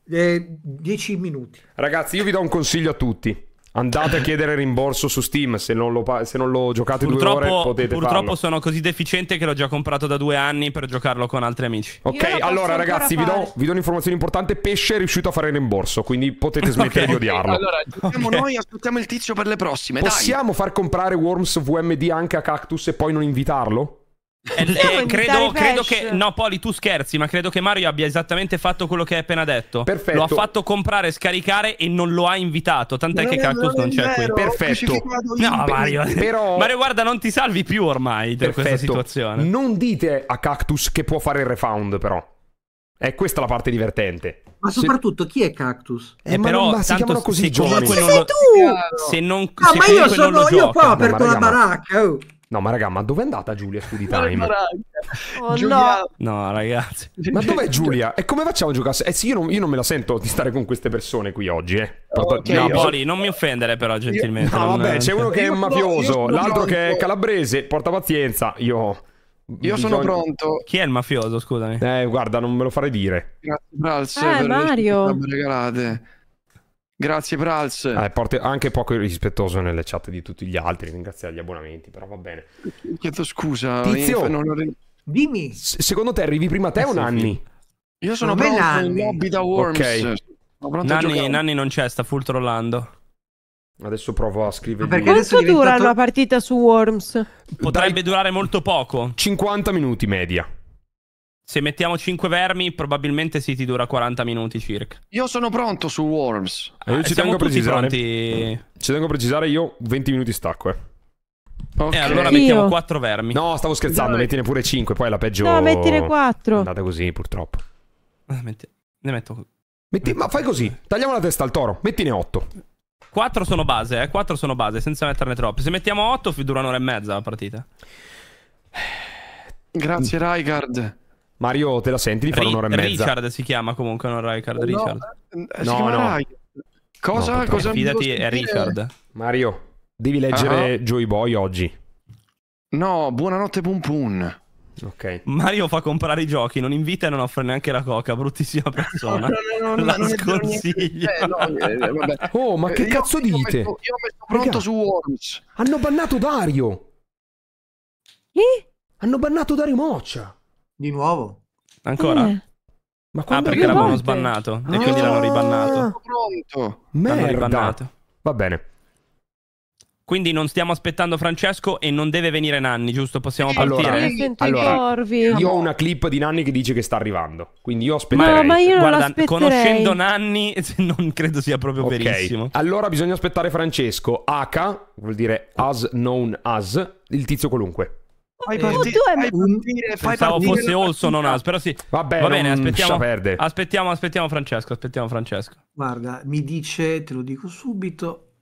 eh, 10 minuti. Ragazzi, io vi do un consiglio a tutti. Andate a chiedere rimborso su Steam se non lo, se non lo giocate purtroppo, due ore potete Purtroppo farlo. sono così deficiente che l'ho già comprato da due anni per giocarlo con altri amici Ok, allora ragazzi vi do, vi do, un'informazione importante Pesce è riuscito a fare il rimborso, quindi potete smettere okay. di odiarlo Allora, giochiamo okay. noi, aspettiamo il tizio per le prossime Possiamo dai. far comprare Worms VMD anche a Cactus e poi non invitarlo? Eh, eh, credo, credo che no Poli tu scherzi ma credo che Mario abbia esattamente fatto quello che hai appena detto perfetto. lo ha fatto comprare scaricare e non lo ha invitato tant'è non che Cactus non, non c'è qui perfetto no Mario [laughs] però... Mario guarda non ti salvi più ormai per questa situazione non dite a Cactus che può fare il refound però è questa la parte divertente ma soprattutto chi è Cactus? Eh, eh ma però, non, ma si chiamano così se giovani. Chi sei tu? Se non, ah, se ma io sono io qua ho aperto la baracca. Oh. No, ma raga, ma dove è andata Giulia Study Time? oh, Giulia... No. no, ragazzi. [laughs] Ma dov'è Giulia? E come facciamo a giocare? Eh sì, io non, io non, me la sento di stare con queste persone qui oggi, eh. Porto... okay, no, io... Poli, non mi offendere però, gentilmente. No, vabbè, c'è uno che è mafioso, l'altro che è calabrese, porta pazienza, io... Io sono Bisogna... pronto. Chi è il mafioso? Scusami. Eh, guarda, non me lo farei dire. Grazie, Brazio, eh, per Mario. Le Grazie Prals. Eh, porti anche poco rispettoso nelle chat di tutti gli altri, ringraziare gli abbonamenti, però va bene. Chiedo scusa. Tizio, inf- non... dimmi. S- secondo te arrivi prima te eh, o Nanni? Io sono no, pronto in lobby da Worms. Okay. Nanni, Nanni, non c'è, sta full trollando. Adesso provo a scrivere. Perché Quanto diventato... dura la partita su Worms? Potrebbe Dai... durare molto poco. 50 minuti media. Se mettiamo 5 vermi, probabilmente sì, ti dura 40 minuti circa. Io sono pronto su Worms. Eh, io ah, ci eh, tengo a precisare. Pronti... Ci tengo a precisare, io 20 minuti stacco, eh. Okay. E eh, allora mettiamo 4 vermi. No, stavo scherzando, Dove? mettine pure 5, poi è la peggio. No, mettine 4. È andata così, purtroppo. Eh, metti... Ne metto. Metti... Ma fai così, tagliamo la testa al toro, mettine 8. 4 sono base, eh. 4 sono base, senza metterne troppe. Se mettiamo 8, dura un'ora e mezza la partita. Grazie, Raigard. Mario, te la senti di fare Ri- un'ora e mezza? Richard si chiama comunque, non Richard. Richard. Eh, no, no. Rai. Cosa? No, cosa Fidati, è Richard. Mario, devi leggere uh-huh. Joy Boy oggi. No, buonanotte Pum Pum. Ok. Mario fa comprare i giochi, non invita e non offre neanche la coca, bruttissima persona. No, no, no, la sconsiglio. Eh, eh, eh oh, ma che eh, cazzo io, dite? Io ho messo, io ho messo pronto Raga, su Worms. Hanno bannato Dario. Eh? Hanno bannato Dario Moccia. Di nuovo? Ancora? Eh. Ma ah, perché l'avevano sbannato ah, e quindi l'hanno ah. ribannato. Pronto. Merda. ribannato. Va bene. Quindi non stiamo aspettando Francesco e non deve venire Nanni, giusto? Possiamo allora, partire. Allora, io ho una clip di Nanni che dice che sta arrivando. Quindi io aspetterei. Ma, ma io Guarda, conoscendo Nanni, [laughs] non credo sia proprio okay. verissimo. Allora bisogna aspettare Francesco. H vuol dire as known as, il tizio qualunque. Fai eh, partire, fai partire, fai Pensavo partire fosse Olson non As, però sì. Vabbè, Va bene, aspettiamo, aspettiamo, aspettiamo Francesco, aspettiamo Francesco. Guarda, mi dice, te lo dico subito,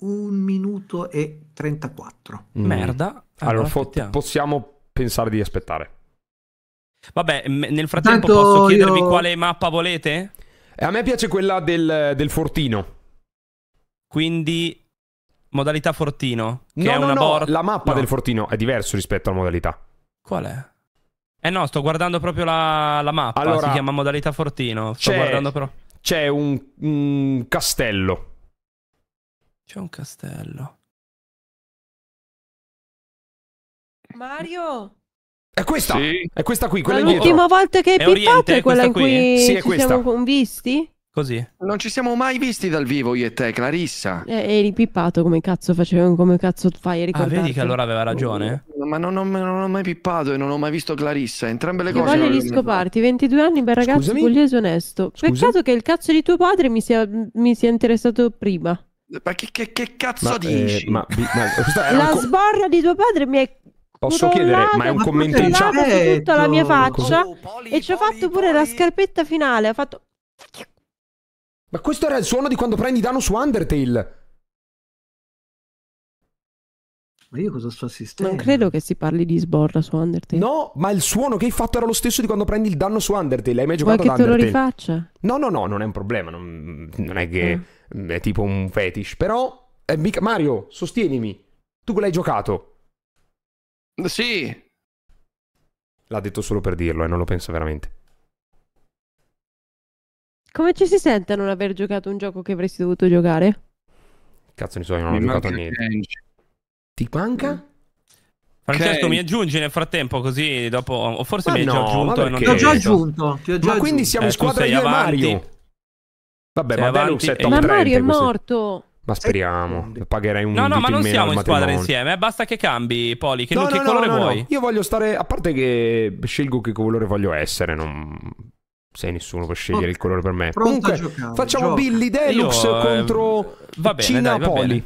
un minuto e 34. Mm. Merda. Ah, allora, allora possiamo pensare di aspettare. Vabbè, nel frattempo Tanto posso chiedervi io... quale mappa volete? Eh, a me piace quella del, del Fortino. Quindi modalità fortino. Che no, è no, una no, board... la mappa no. del fortino è diverso rispetto alla modalità. Qual è? Eh no, sto guardando proprio la, la mappa, allora, si chiama modalità fortino. Sto guardando però... C'è un, un castello. C'è un castello. Mario! È questa, sì. è questa qui, quella L'ultima volta che hai è pippato è quella in cui qui sì, ci siamo visti? Così. Non ci siamo mai visti dal vivo io e te, Clarissa. E, eri pippato come cazzo facevo, come cazzo fai a Ah, vedi che allora aveva ragione? Ma non, non, non, ho mai pippato e non ho mai visto Clarissa, entrambe le io cose. Voglio riscoparti, 22 anni, bel ragazzo pugliese onesto. Scusa? Peccato che il cazzo di tuo padre mi sia, mi sia interessato prima. Ma che, che, che cazzo ma, eh, dici? Eh, ma, ma, la co- sborra di tuo padre mi è Posso chiedere, ma è un commento in chat? tutta la mia faccia oh, poli, e ci ho fatto pure poli. la scarpetta finale. Ho fatto ma questo era il suono di quando prendi danno su Undertale. Ma io cosa sto assistendo? Non credo che si parli di sborra su Undertale. No, ma il suono che hai fatto era lo stesso di quando prendi il danno su Undertale. Hai mai giocato Vuoi ad Undertale? Ma che te lo rifaccia? No, no, no, non è un problema. Non, non è che mm. è tipo un fetish. Però, eh, mica... Mario, sostienimi. Tu l'hai giocato? Sì. L'ha detto solo per dirlo e eh, non lo penso veramente. Come ci si sente a non aver giocato un gioco che avresti dovuto giocare? Cazzo, ne so, non mi ho giocato niente. Ange. Ti manca? Francesco okay. mi aggiungi nel frattempo così dopo o forse ma mi hai no, già aggiunto e non ti ho già aggiunto, ti ho già Ma aggiunto. quindi siamo eh, squadra io avanti. e Mario. Vabbè, sei ma Deluxe è top Ma Mario è morto. Ma speriamo, pagherai un No, no, ma non siamo in squadra insieme, eh, basta che cambi, Poli, che, no, no, che colore no, vuoi? Io voglio stare, a parte che scelgo che colore voglio essere, non sei nessuno per scegliere okay. il colore per me. Comunque, giocare, facciamo gioca. Billy Deluxe Io, ehm, contro va bene, Cina dai, Poli.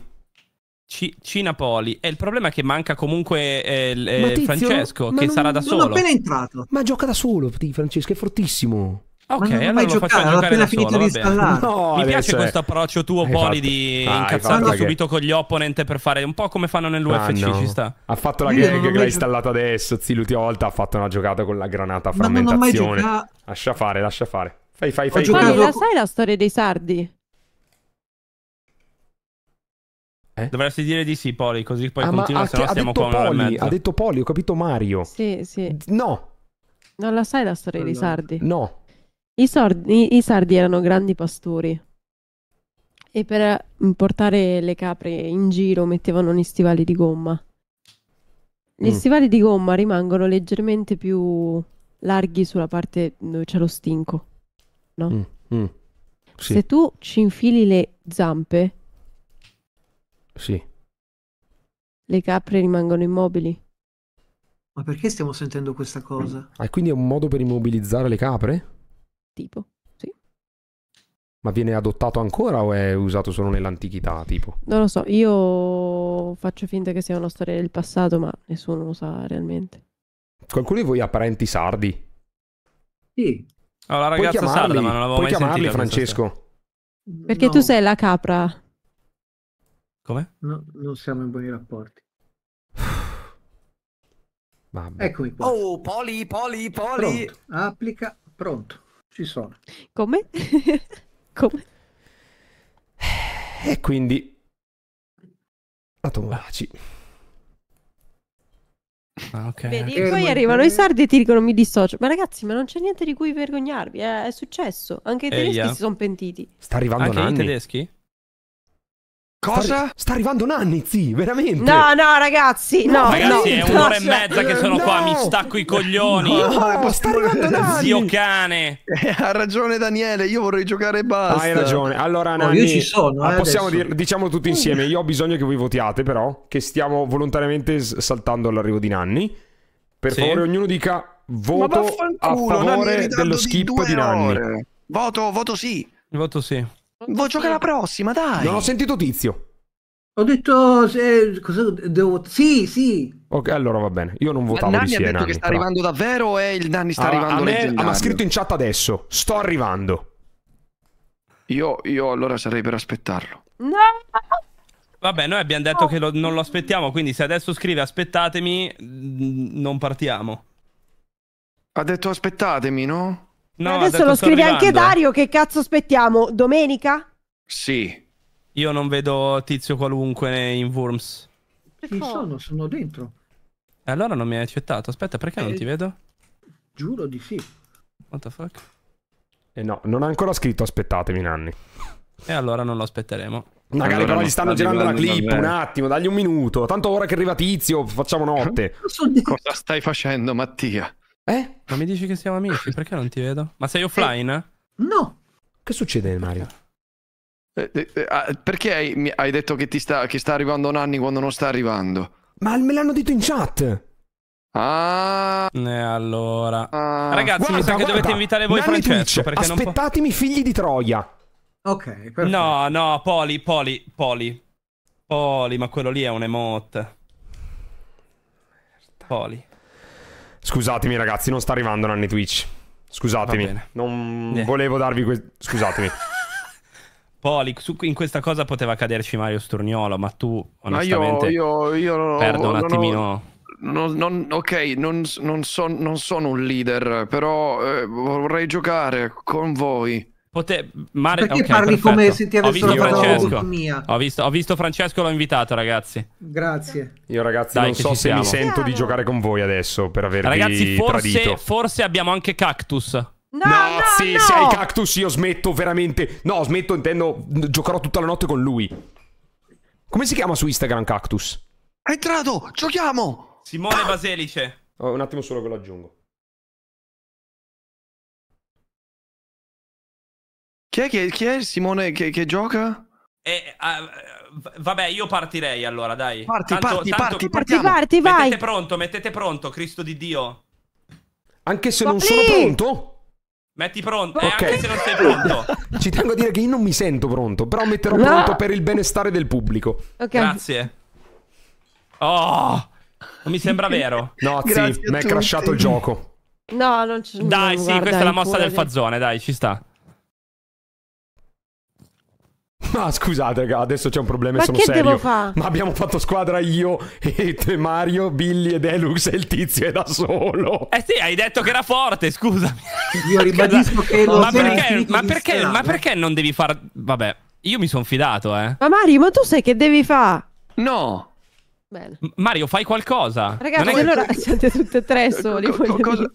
C- Cina E il problema è che manca comunque eh, l- eh, Francesco, che non, sarà da non solo. Non appena entrato. Ma gioca da solo, Francesco, è fortissimo. Ok, non allora lo faccio giocare da solo, di no, Mi piace è... questo approccio tuo, Poli, eh, di ah, incazzarlo subito che... con gli opponent per fare un po' come fanno nell'UFC, ah, no. ci sta. Ha fatto la gang che l'hai installata adesso, Zio, l'ultima volta ha fatto una giocata con la granata frammentazione. Lascia fare, lascia fare. Fai, fai, fai. Ma la sai la storia dei sardi? Eh? Dovresti dire di sì, Poli, così poi ah, continua, se no stiamo qua un'ora e mezza. Ha detto Poli, ho capito Mario. Sì, sì. No! Non la sai la storia dei sardi? No. I, sordi, I sardi erano grandi pastori e per mm, portare le capre in giro mettevano gli stivali di gomma. Gli mm. stivali di gomma rimangono leggermente più larghi sulla parte dove c'è lo stinco, no? Mm. Mm. Sì. Se tu ci infili le zampe, sì. le capre rimangono immobili. Ma perché stiamo sentendo questa cosa? Ah, quindi è un modo per immobilizzare le capre? Tipo, sì. Ma viene adottato ancora o è usato solo nell'antichità, tipo? Non lo so, io faccio finta che sia una storia del passato, ma nessuno lo sa realmente. Qualcuno di voi ha parenti sardi? Sì. Oh, la ragazza puoi sarda, ma non l'avevo puoi mai chiamarli, Francesco? Perché no. tu sei la capra. Come? No, non siamo in buoni rapporti. [sighs] Vabbè. Eccomi qua. Oh, Poli, Poli, Poli. Pronto. Applica, pronto. Ci sono. Come? [laughs] Come? E quindi la Tomodachi. Ah, okay. Vedi, e poi arrivano i sardi e ti dicono mi dissocio. Ma ragazzi, ma non c'è niente di cui vergognarvi. È, eh, è successo. Anche i tedeschi Eia. si sono pentiti. Sta arrivando Anche Nanni. i tedeschi? Cosa? Sta, sta, arrivando Nanni, zi, veramente. No, no, ragazzi, no. no ragazzi, no, è un'ora e mezza che sono no, qua, mi stacco i coglioni. No, sta arrivando Nanni. Zio cane. Eh, ha ragione Daniele, io vorrei giocare basta. Hai ragione. Allora, Nanni, io ci sono. Eh, ah, possiamo dire, diciamo tutti insieme, io ho bisogno che voi votiate però, che stiamo volontariamente saltando all'arrivo di Nanni. Per sì. favore, ognuno dica voto a favore dello di skip di, Nanni. Voto, voto sì. Voto sì. Vuoi giocare la prossima, dai! Non ho sentito Tizio. Ho detto. Se, cosa, devo, sì, sì. Ok, allora va bene. Io non votavo Nanni di Siena. Ma ha detto che sta però... arrivando davvero e eh? il Nanni sta ah, arrivando. Me, ah, ma ha scritto in chat adesso. Sto arrivando. Io, io allora sarei per aspettarlo. No! Vabbè, noi abbiamo detto che lo, non lo aspettiamo, quindi se adesso scrive aspettatemi, mm, non partiamo. Ha detto aspettatemi, no? No, adesso lo scrive arrivando. anche Dario. Che cazzo aspettiamo? Domenica? Sì. Io non vedo tizio qualunque in Worms. Chi sono? Sono dentro. E Allora non mi hai accettato. Aspetta, perché eh, non ti vedo? Giuro di sì. What the fuck? Eh no, non ha ancora scritto aspettatemi, Nanni. E allora non lo aspetteremo. Magari allora però gli stanno girando la clip un attimo, dagli un minuto. Tanto ora che arriva Tizio, facciamo notte. [laughs] Cosa stai facendo, Mattia? Eh? Ma mi dici che siamo amici? Perché non ti vedo? Ma sei offline? Eh, no. Che succede, Mario? Eh, eh, eh ah, perché hai, hai, detto che, ti sta, che sta arrivando Nanni quando non sta arrivando? Ma me l'hanno detto in chat. Ah, eh, allora. Ah. Ragazzi, guarda, mi sa guarda, che dovete invitare voi Nanni Francesco. Twitch, aspettatemi, non... figli di Troia. Ok, perfetto. No, no, Poli, Poli, Poli. Poli, ma quello lì è un emote. Poli. Scusatemi ragazzi, non sta arrivando Nanni Twitch. Scusatemi. Non yeah. volevo darvi questo... Scusatemi. [laughs] Poli, in questa cosa poteva caderci Mario Sturniolo, ma tu onestamente... Ma io, io, io perdo un attimino... No. Non, non, ok, non, non, son, non, sono un leader, però eh, vorrei giocare con voi. Pote... Mare... Perché okay, parli perfetto. come se ti avessero fatto la lobotomia? Ho visto, ho visto Francesco, l'ho invitato, ragazzi. Grazie. Io, ragazzi, Dai, non so se siamo. mi sento di giocare con voi adesso per avervi ragazzi, forse, tradito. forse abbiamo anche Cactus. No, no, no, sì, no. se hai Cactus io smetto veramente... No, smetto, intendo, giocherò tutta la notte con lui. Come si chiama su Instagram Cactus? È entrato, giochiamo! Simone Baselice. Oh, un attimo solo che lo aggiungo. Chi è, chi è, chi è Simone che, che gioca? Eh, uh, vabbè, io partirei allora, dai. Parti, tanto, parti, tanto... parti, partiamo. parti, vai. Mettete pronto, mettete pronto, Cristo di Dio. Anche se Ma non lì. sono pronto? Metti pronto, eh, anche se non sei pronto. [laughs] Ci tengo a dire che io non mi sento pronto, però metterò no. pronto per il benestare del pubblico. Okay. Grazie. Oh, non mi sembra vero. No, zii, mi è crashato il gioco. No, non ci c'è. Dai, sì, questa è la mossa del fazzone, dai, ci sta. [laughs] Ma scusate, raga, adesso c'è un problema Ma sono che serio. Devo fa? Ma abbiamo fatto squadra io [laughs] e te Mario, Billy e Deluxe e il tizio è da solo. Eh sì, hai detto che era forte, scusami. Io [laughs] ribadisco che lo ma perché, ma, perché, ma perché non devi far Vabbè, io mi sono fidato, eh. Ma Mario, ma tu sai che devi fare? No. Bene. Mario, fai qualcosa. Ragazzi, allora siete tutte e tre soli. Co- co- cosa...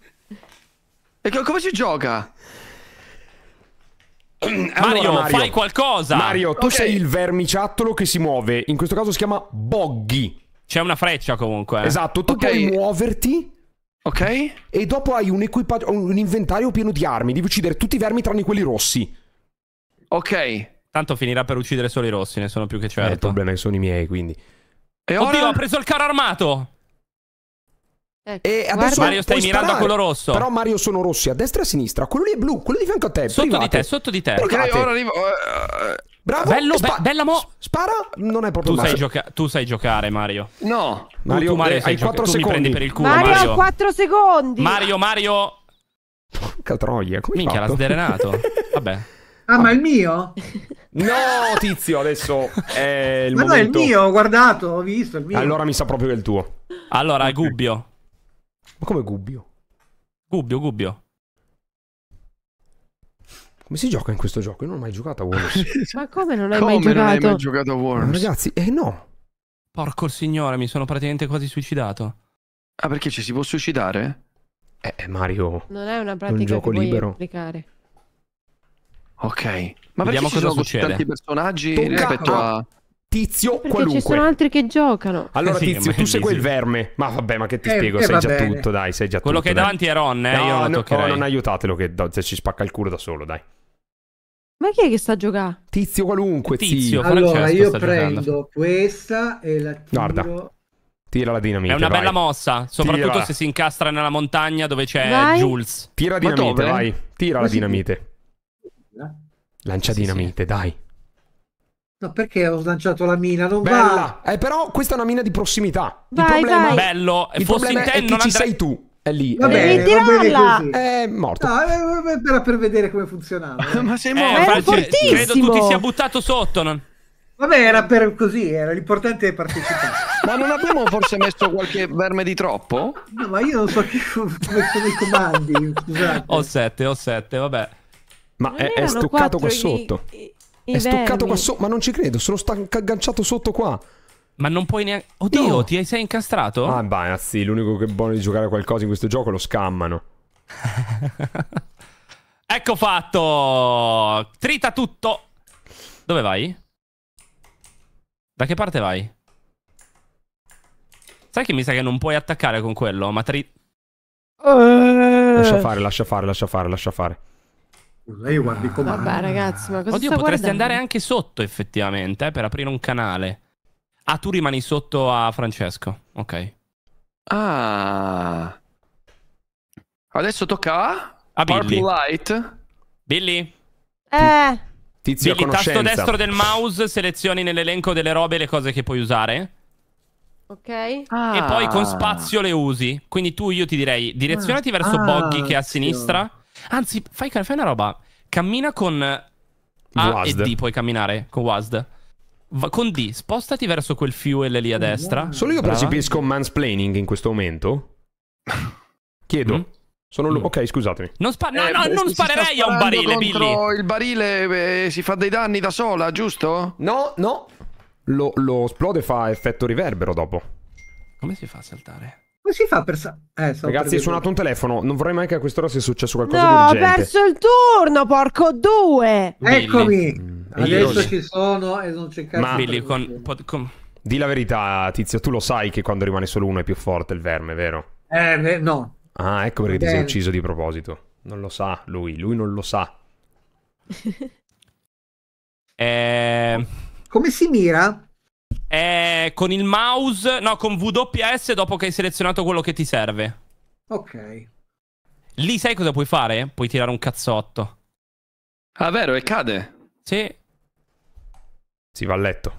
E come si gioca? Mario, allora, Mario, fai qualcosa. Mario, tu okay. sei il vermiciattolo che si muove. In questo caso si chiama Boggy. C'è una freccia comunque. Eh. Esatto, tu okay. puoi muoverti. Ok. E dopo hai un, un inventario pieno di armi. Devi uccidere tutti i vermi tranne quelli rossi. Ok. Tanto finirà per uccidere solo i rossi, ne sono più che certo. Eh, il certo. problema è che sono i miei, quindi. E Oddio, ora... ho preso il carro armato. Ecco, e adesso Mario stai sparare. mirando a quello rosso. Però Mario sono rossi, a destra e a sinistra. Quello lì è blu, quello di fianco a te. Sotto private. di te, sotto di te. Private. Ora arrivo. Eh, Bravo. Bello, be bella mo. Spara, non è proprio tu sai, gioca- tu sai giocare, Mario. No. Mario, tu, tu Mario, eh, hai 4 secondi. mi prendi per il culo, Mario. Mario, 4 secondi. Mario, Mario. Porca troia, come Minchia, l'ha sdrenato. [laughs] Vabbè. Ah, ma è il mio? No, tizio, adesso è il ma momento. Ma no, è il mio, ho guardato, ho visto, Allora mi sa proprio che è il tuo. Allora, Gubbio. Ma come Gubbio? Gubbio, Gubbio. Come si gioca in questo gioco? Io non ho mai giocato a [laughs] Worms. Ma come non hai, come mai, non giocato? hai mai giocato a Worms? Ragazzi, eh no. Porco signore, mi sono praticamente quasi suicidato. Ah, perché ci si può suicidare? Eh, eh Mario. Non è una pratica è un gioco che libero. applicare. Ok. Ma Vediamo perché ci cosa sono succede. tanti personaggi Toccato. rispetto a Tizio Perché qualunque. ci sono altri che giocano. Allora, eh sì, Tizio, tu sei quel verme. Ma vabbè, ma che ti eh, spiego? Eh, sai già bene. tutto, dai. Sai già Quello tutto, che è davanti dai. è Ron, eh. No, io non, no, oh, non aiutatelo, che do, ci spacca il culo da solo, dai. Ma chi è che sta a giocare? Tizio qualunque, Tizio. Allora, io prendo giocando. questa e la tiro... Guarda. Tira la dinamite. È una vai. bella mossa, soprattutto Tira. se si incastra nella montagna dove c'è vai. Jules. Tira la dinamite, vai. Tira la dinamite. Lancia dinamite, dai. No, perché ho slanciato la mina? Non Bella. Eh, però questa è una mina di prossimità. Vai, il problema, vai. Bello. Il Fossi problema è che ci sei tu. È lì. Va eh. bene, eh, va bene È eh, morto. No, eh, era per vedere come funzionava. [laughs] Ma sei morto. Eh, fortissimo. Credo tu ti sia buttato sotto. Non... Vabbè, era per così, era l'importante è partecipare. [laughs] ma non abbiamo forse messo qualche verme di troppo? No, ma io non so che, come sono i comandi, scusate. Ho 7, ho 7, vabbè. Ma è, è stoccato qua sotto. I, i è vermi. stoccato qua sotto. Ma non ci credo, sono agganciato sotto qua. Ma non puoi neanche. Oddio, no. ti sei incastrato? Ah, beh, anzi, l'unico che è buono di giocare a qualcosa in questo gioco lo scammano. [laughs] ecco fatto! Trita tutto! Dove vai? Da che parte vai? Sai che mi sa che non puoi attaccare con quello, ma tri... Lascia eh. fare, lascia fare, lascia fare, lascia fare. Scusa, io guardi come. Vabbè, ragazzi, ma cosa Oddio, potresti guardando? andare anche sotto, effettivamente, eh, per aprire un canale. Ah, tu rimani sotto a Francesco. Ok. Ah. Adesso tocca a Billy. Purple Light. Billy. Eh. Tizio Billy, tasto destro del mouse, selezioni nell'elenco delle robe le cose che puoi usare. Ok. Ah. E poi con ah. spazio le usi. Quindi tu io ti direi direzionati ah. verso ah, Boggy che è a sinistra. Anzi, fai, fai una roba. Cammina con A Wasd. e D, puoi camminare con WASD. Va con D, spostati verso quel fuel lì a destra. Mm. Solo io Brava. percepisco mansplaining in questo momento? Chiedo. Mm? Sono Mm. Ok, scusatemi. Non spa- no, eh, non sparerei a un barile, Billy. Il barile eh, si fa dei danni da sola, giusto? No, no. Lo, lo esplode e fa effetto riverbero dopo. Come si fa a saltare? Come si fa per... Sa- eh, Ragazzi, hai suonato un telefono. Non vorrei mai che a quest'ora sia successo qualcosa no, di urgente. ho perso il turno, porco due! Billy. Eccomi! Mm. Adesso ci sono e non c'è cazzo. Ma Billy, con, pod, con... Di la verità, tizio, tu lo sai che quando rimane solo uno è più forte il verme, vero? Eh, no. Ah, ecco perché ti eh. sei ucciso di proposito. Non lo sa lui, lui non lo sa. [laughs] eh... Come si mira? È eh, con il mouse, no, con WS dopo che hai selezionato quello che ti serve. Ok. Lì sai cosa puoi fare? Puoi tirare un cazzotto. Ah, vero, e cade. Sì. Si va a letto.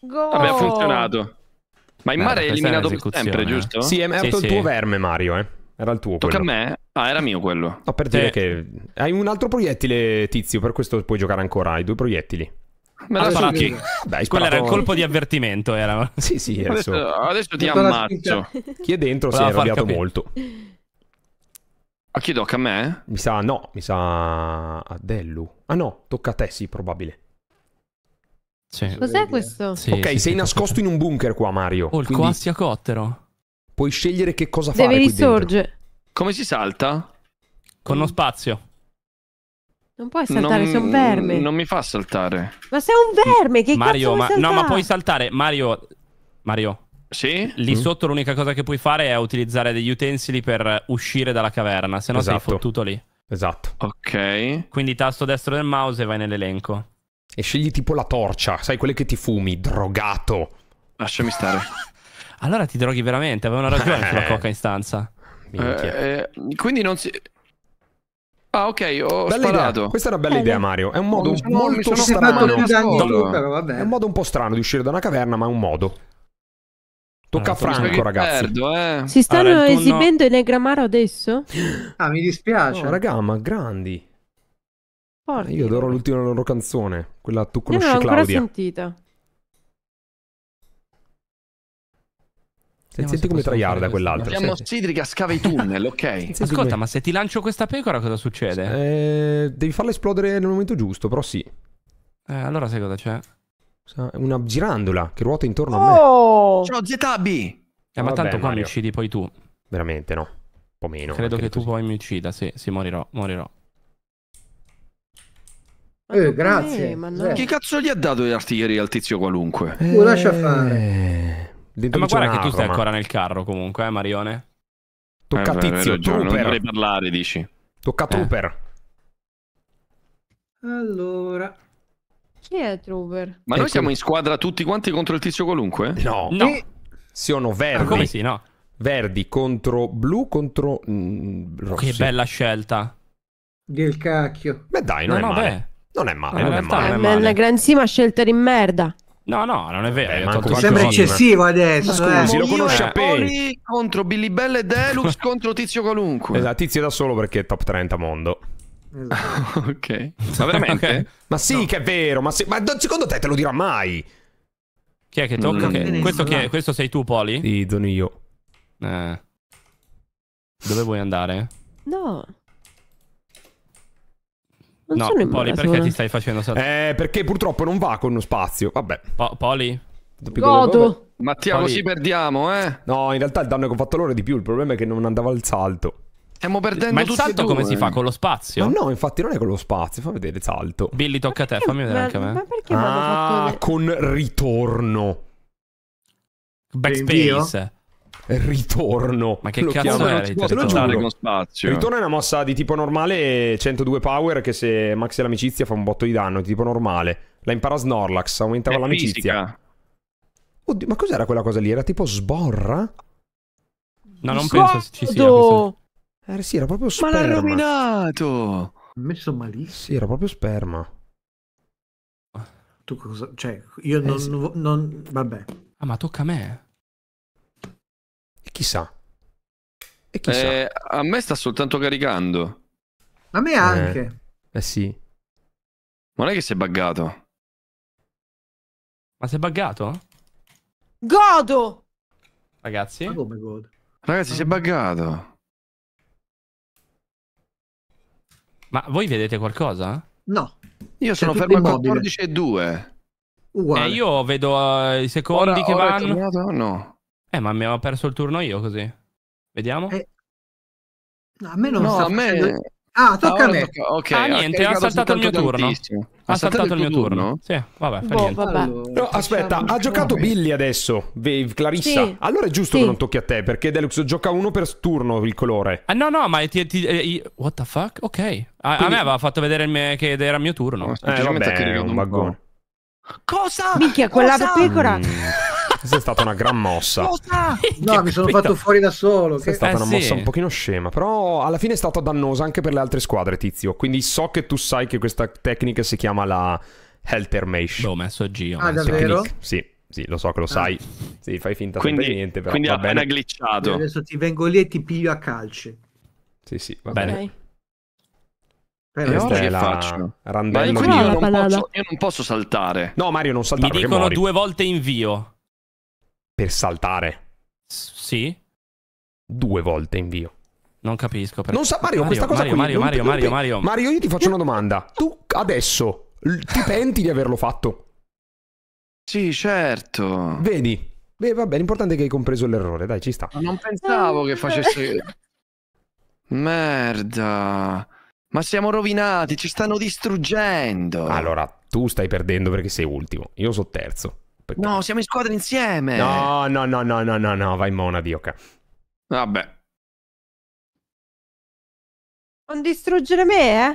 Go. Vabbè, ha funzionato. Ma in mare è eliminato per sempre, eh. giusto? Sì, è sì, sì. il tuo verme, Mario, eh. Era il tuo. Tocca quello. a me? Ah, era mio quello. No, per dire che hai un altro proiettile, tizio, per questo puoi giocare ancora. Hai due proiettili. Me la sparato. Che... Dai, Quello era il colpo di avvertimento. Era. Sì, sì. Adesso, adesso ti ammazzo. Chi è dentro si è arrabbiato molto. A ah, chi tocca a me? Mi sa, no, mi sa a Dellu. Ah no, tocca a te, sì, probabile. Sì. Cos'è eh. questo? Sì, ok, sì, sei nascosto in un bunker qua, Mario. Oh, il quindi... coassiacottero. Puoi scegliere che cosa Deve fare Deve risorgere. Come si salta? Con lo spazio. Non puoi saltare, non, sei un verme. Non mi fa saltare. Ma sei un verme, che Mario, ma, No, ma puoi saltare. Mario, Mario. Sì? Lì mm. sotto l'unica cosa che puoi fare è utilizzare degli utensili per uscire dalla caverna, se no esatto. sei fottuto lì. Esatto. Ok. Quindi tasto destro del mouse e vai nell'elenco. E scegli tipo la torcia, sai quelle che ti fumi, drogato. Lasciami stare. allora ti droghi veramente, avevano ragione sulla [laughs] coca in stanza. Eh, eh, quindi non si... Ah, ok, ho bella sparato. Idea. Questa è una bella eh, idea, Mario. È un modo diciamo mi sono, molto strano. è un modo un po' strano di uscire da una caverna, ma è un modo. Tocca ah, a Franco, ragazzi. Perdo, eh. Si stanno allora, esibendo no. in Negramaro adesso? Ah, mi dispiace. No, raga, ma grandi. Porca. Ah, io adoro l'ultima loro canzone, quella tu conosci Io non l'ho ancora sentita. Se senti come traiarda quell'altro. Siamo Sidri che scava i tunnel, ok. [laughs] Ascolta, ma se ti lancio questa pecora cosa succede? Eh, devi farla esplodere nel momento giusto, però sì. Eh, allora sai cosa c'è? Una girandola che ruota intorno oh! a me. Oh! Ciao Zetabi! Eh, ma tanto qua mi uccidi poi tu. Veramente no. Un po' meno. Credo che tu così. poi mi uccida, sì, sì, morirò, morirò. Eh, grazie. Eh, no. Che cazzo gli ha dato l'artiglieria al tizio qualunque? Eh, lascia fare. Eh... Dentro eh, ma guarda che tu stai ancora nel carro comunque, eh, Marione. Tocca eh, tizio, beh, Trooper. Non vorrei parlare, dici. Tocca eh. Trooper. Allora. Chi è Trooper? Ma e noi siamo in squadra tutti quanti contro il tizio qualunque? No. no. Sono verdi. Ah, come sì, no? Verdi contro blu contro mh, mm, rossi. Che bella scelta. Del cacchio. Beh dai, non no, è no, male. Beh. Non è male, eh, no, non, è eh, male. È una grandissima scelta di merda. No, no, non è vero. Beh, sembra eccessivo adesso. Ma scusi, eh. lo conosce a Pori contro Billy Bell e Deluxe [laughs] contro Tizio qualunque. Esatto, Tizio da solo perché è top 30 mondo. Esatto. [laughs] ok. Ma veramente? ma sì, no. che è vero. Ma, sì, ma, secondo te te lo dirà mai? Chi è che tocca? Mm. Okay. Questo, chi è? Questo sei tu, Poli? Sì, sono io. Eh. Dove vuoi andare? No. Non no, Poli, perché eh. ti stai facendo saltare? Eh, perché purtroppo non va con lo spazio. Vabbè. Po Poli? Godo. Mattia, così perdiamo, eh? No, in realtà il danno che ho fatto loro è di più. Il problema è che non andava il salto. Stiamo perdendo Ma il salto come si fa? Con lo spazio? Ma no, infatti non è con lo spazio. Fa vedere il salto. Billy, tocca a te. Fammi vedere ma, anche a me. Ma perché ah, fatto... con ritorno. Backspace ritorno. Ma che lo cazzo è ritorno? con spazio. Ritorno è una mossa di tipo normale 102 power che se max l'amicizia fa un botto di danno di tipo normale. La impara Snorlax, aumentava è l'amicizia. Fisica. Oddio, ma cos'era quella cosa lì? Era tipo sborra? No, non Sbordo! penso ci sia. Questo. Eh, sì, era proprio sperma. Ma l'ha rovinato! Messo malissimo. Sì, era proprio sperma. Tu cosa... Cioè, io eh, non, sì. non... Vabbè. Ah, ma tocca a me. Chissà. E chissà. Eh, a me sta soltanto caricando. A me eh. anche. Eh, eh sì. Ma non è che si è buggato. Ma si è buggato? Godo! Ragazzi? Ma come godo? Ragazzi, si è buggato. Ma voi vedete qualcosa? No. Io sono fermo a 14 e 2. Uguale. Eh, io vedo uh, i secondi ora, che ora vanno. Tornato, no. Eh, ma abbiamo perso il turno io così. Vediamo. Eh, no, a me non no, sta a me... Ah, tocca ah, a me. Tocca... Okay, ah, niente, ha saltato il mio turno. Ha saltato il mio turno. Sì, vabbè, boh, vabbè. No, aspetta, ha giocato Billy adesso, Clarissa. Sì. Allora è giusto sì. che non tocchi a te, perché Deluxe gioca uno per turno il colore. Ah, no, no, ma ti, ti, eh, What the fuck? Ok. A, Quindi... a me aveva fatto vedere mio, che era il mio turno. eh, eh vabbè, è un, un Cosa? Minchia, quella Cosa? pecora. Mm. Questa è stata una gran mossa. [laughs] No, mi sono fatto fuori da solo. Che... È stata eh, una sì. mossa un pochino scema, però alla fine è stata dannosa anche per le altre squadre, tizio. Quindi so che tu sai che questa tecnica si chiama la Helter Mesh. L'ho messo a Gio. Ah, eh. davvero? Technique. Sì. Sì, lo so che lo ah. sai. Sì, fai finta quindi, sempre niente. Però, quindi va appena bene. glitchato. Io adesso ti vengo lì e ti piglio a calci. Sì, sì, va okay. bene. Però Questa la faccio? Random io, non posso, io non posso saltare. No, Mario, non saltare. Mi dicono due volte invio per saltare. Sì. Due volte invio. Non capisco perché. Non sa Mario, Mario questa cosa Mario, qui. Mario, Mario, Mario, Mario. Mario, io ti faccio una domanda. Tu adesso ti penti di averlo fatto? Sì, certo. Vedi? Beh, vabbè, l'importante è che hai compreso l'errore, dai, ci sta. non pensavo che facesse [laughs] Merda. Ma siamo rovinati, ci stanno distruggendo. Allora, tu stai perdendo perché sei ultimo. Io sono terzo. Peccato. No, siamo in squadra insieme. No, no, no, no, no, no, no, vai mona, Dioca. Vabbè. Non distruggere me,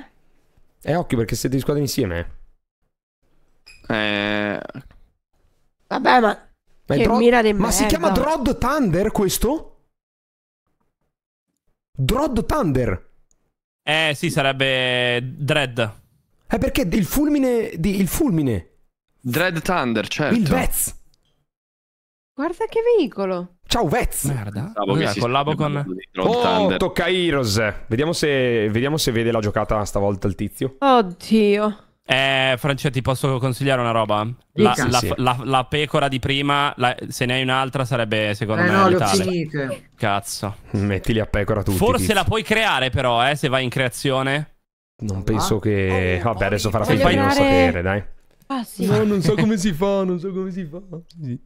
eh? Eh, occhio perché siete in squadra insieme. Eh. Vabbè, ma. Ma, che mira di ma si chiama Drod Thunder questo? Drod Thunder. Eh, sì, sarebbe Dread. Eh, perché il fulmine. Di... Il fulmine. Dread Thunder, certo. Il Vez. Guarda che veicolo. Ciao Vez. Merda. Collabo con... Oh, tocca a Heroes. Vediamo se, vediamo se vede la giocata stavolta il tizio. Oddio. Eh, Francia, ti posso consigliare una roba? La, la, sì. la, la pecora di prima, se ne hai un'altra, sarebbe secondo eh me. No, le Cazzo. Mettili a pecora tutti. Forse tizio. la puoi creare, però, eh, se vai in creazione. Non penso ah. che. Eh, vabbè, adesso farà finta di non sapere, dai. Ah, sì. No, non so [laughs] come si fa, non so come si fa. Sì.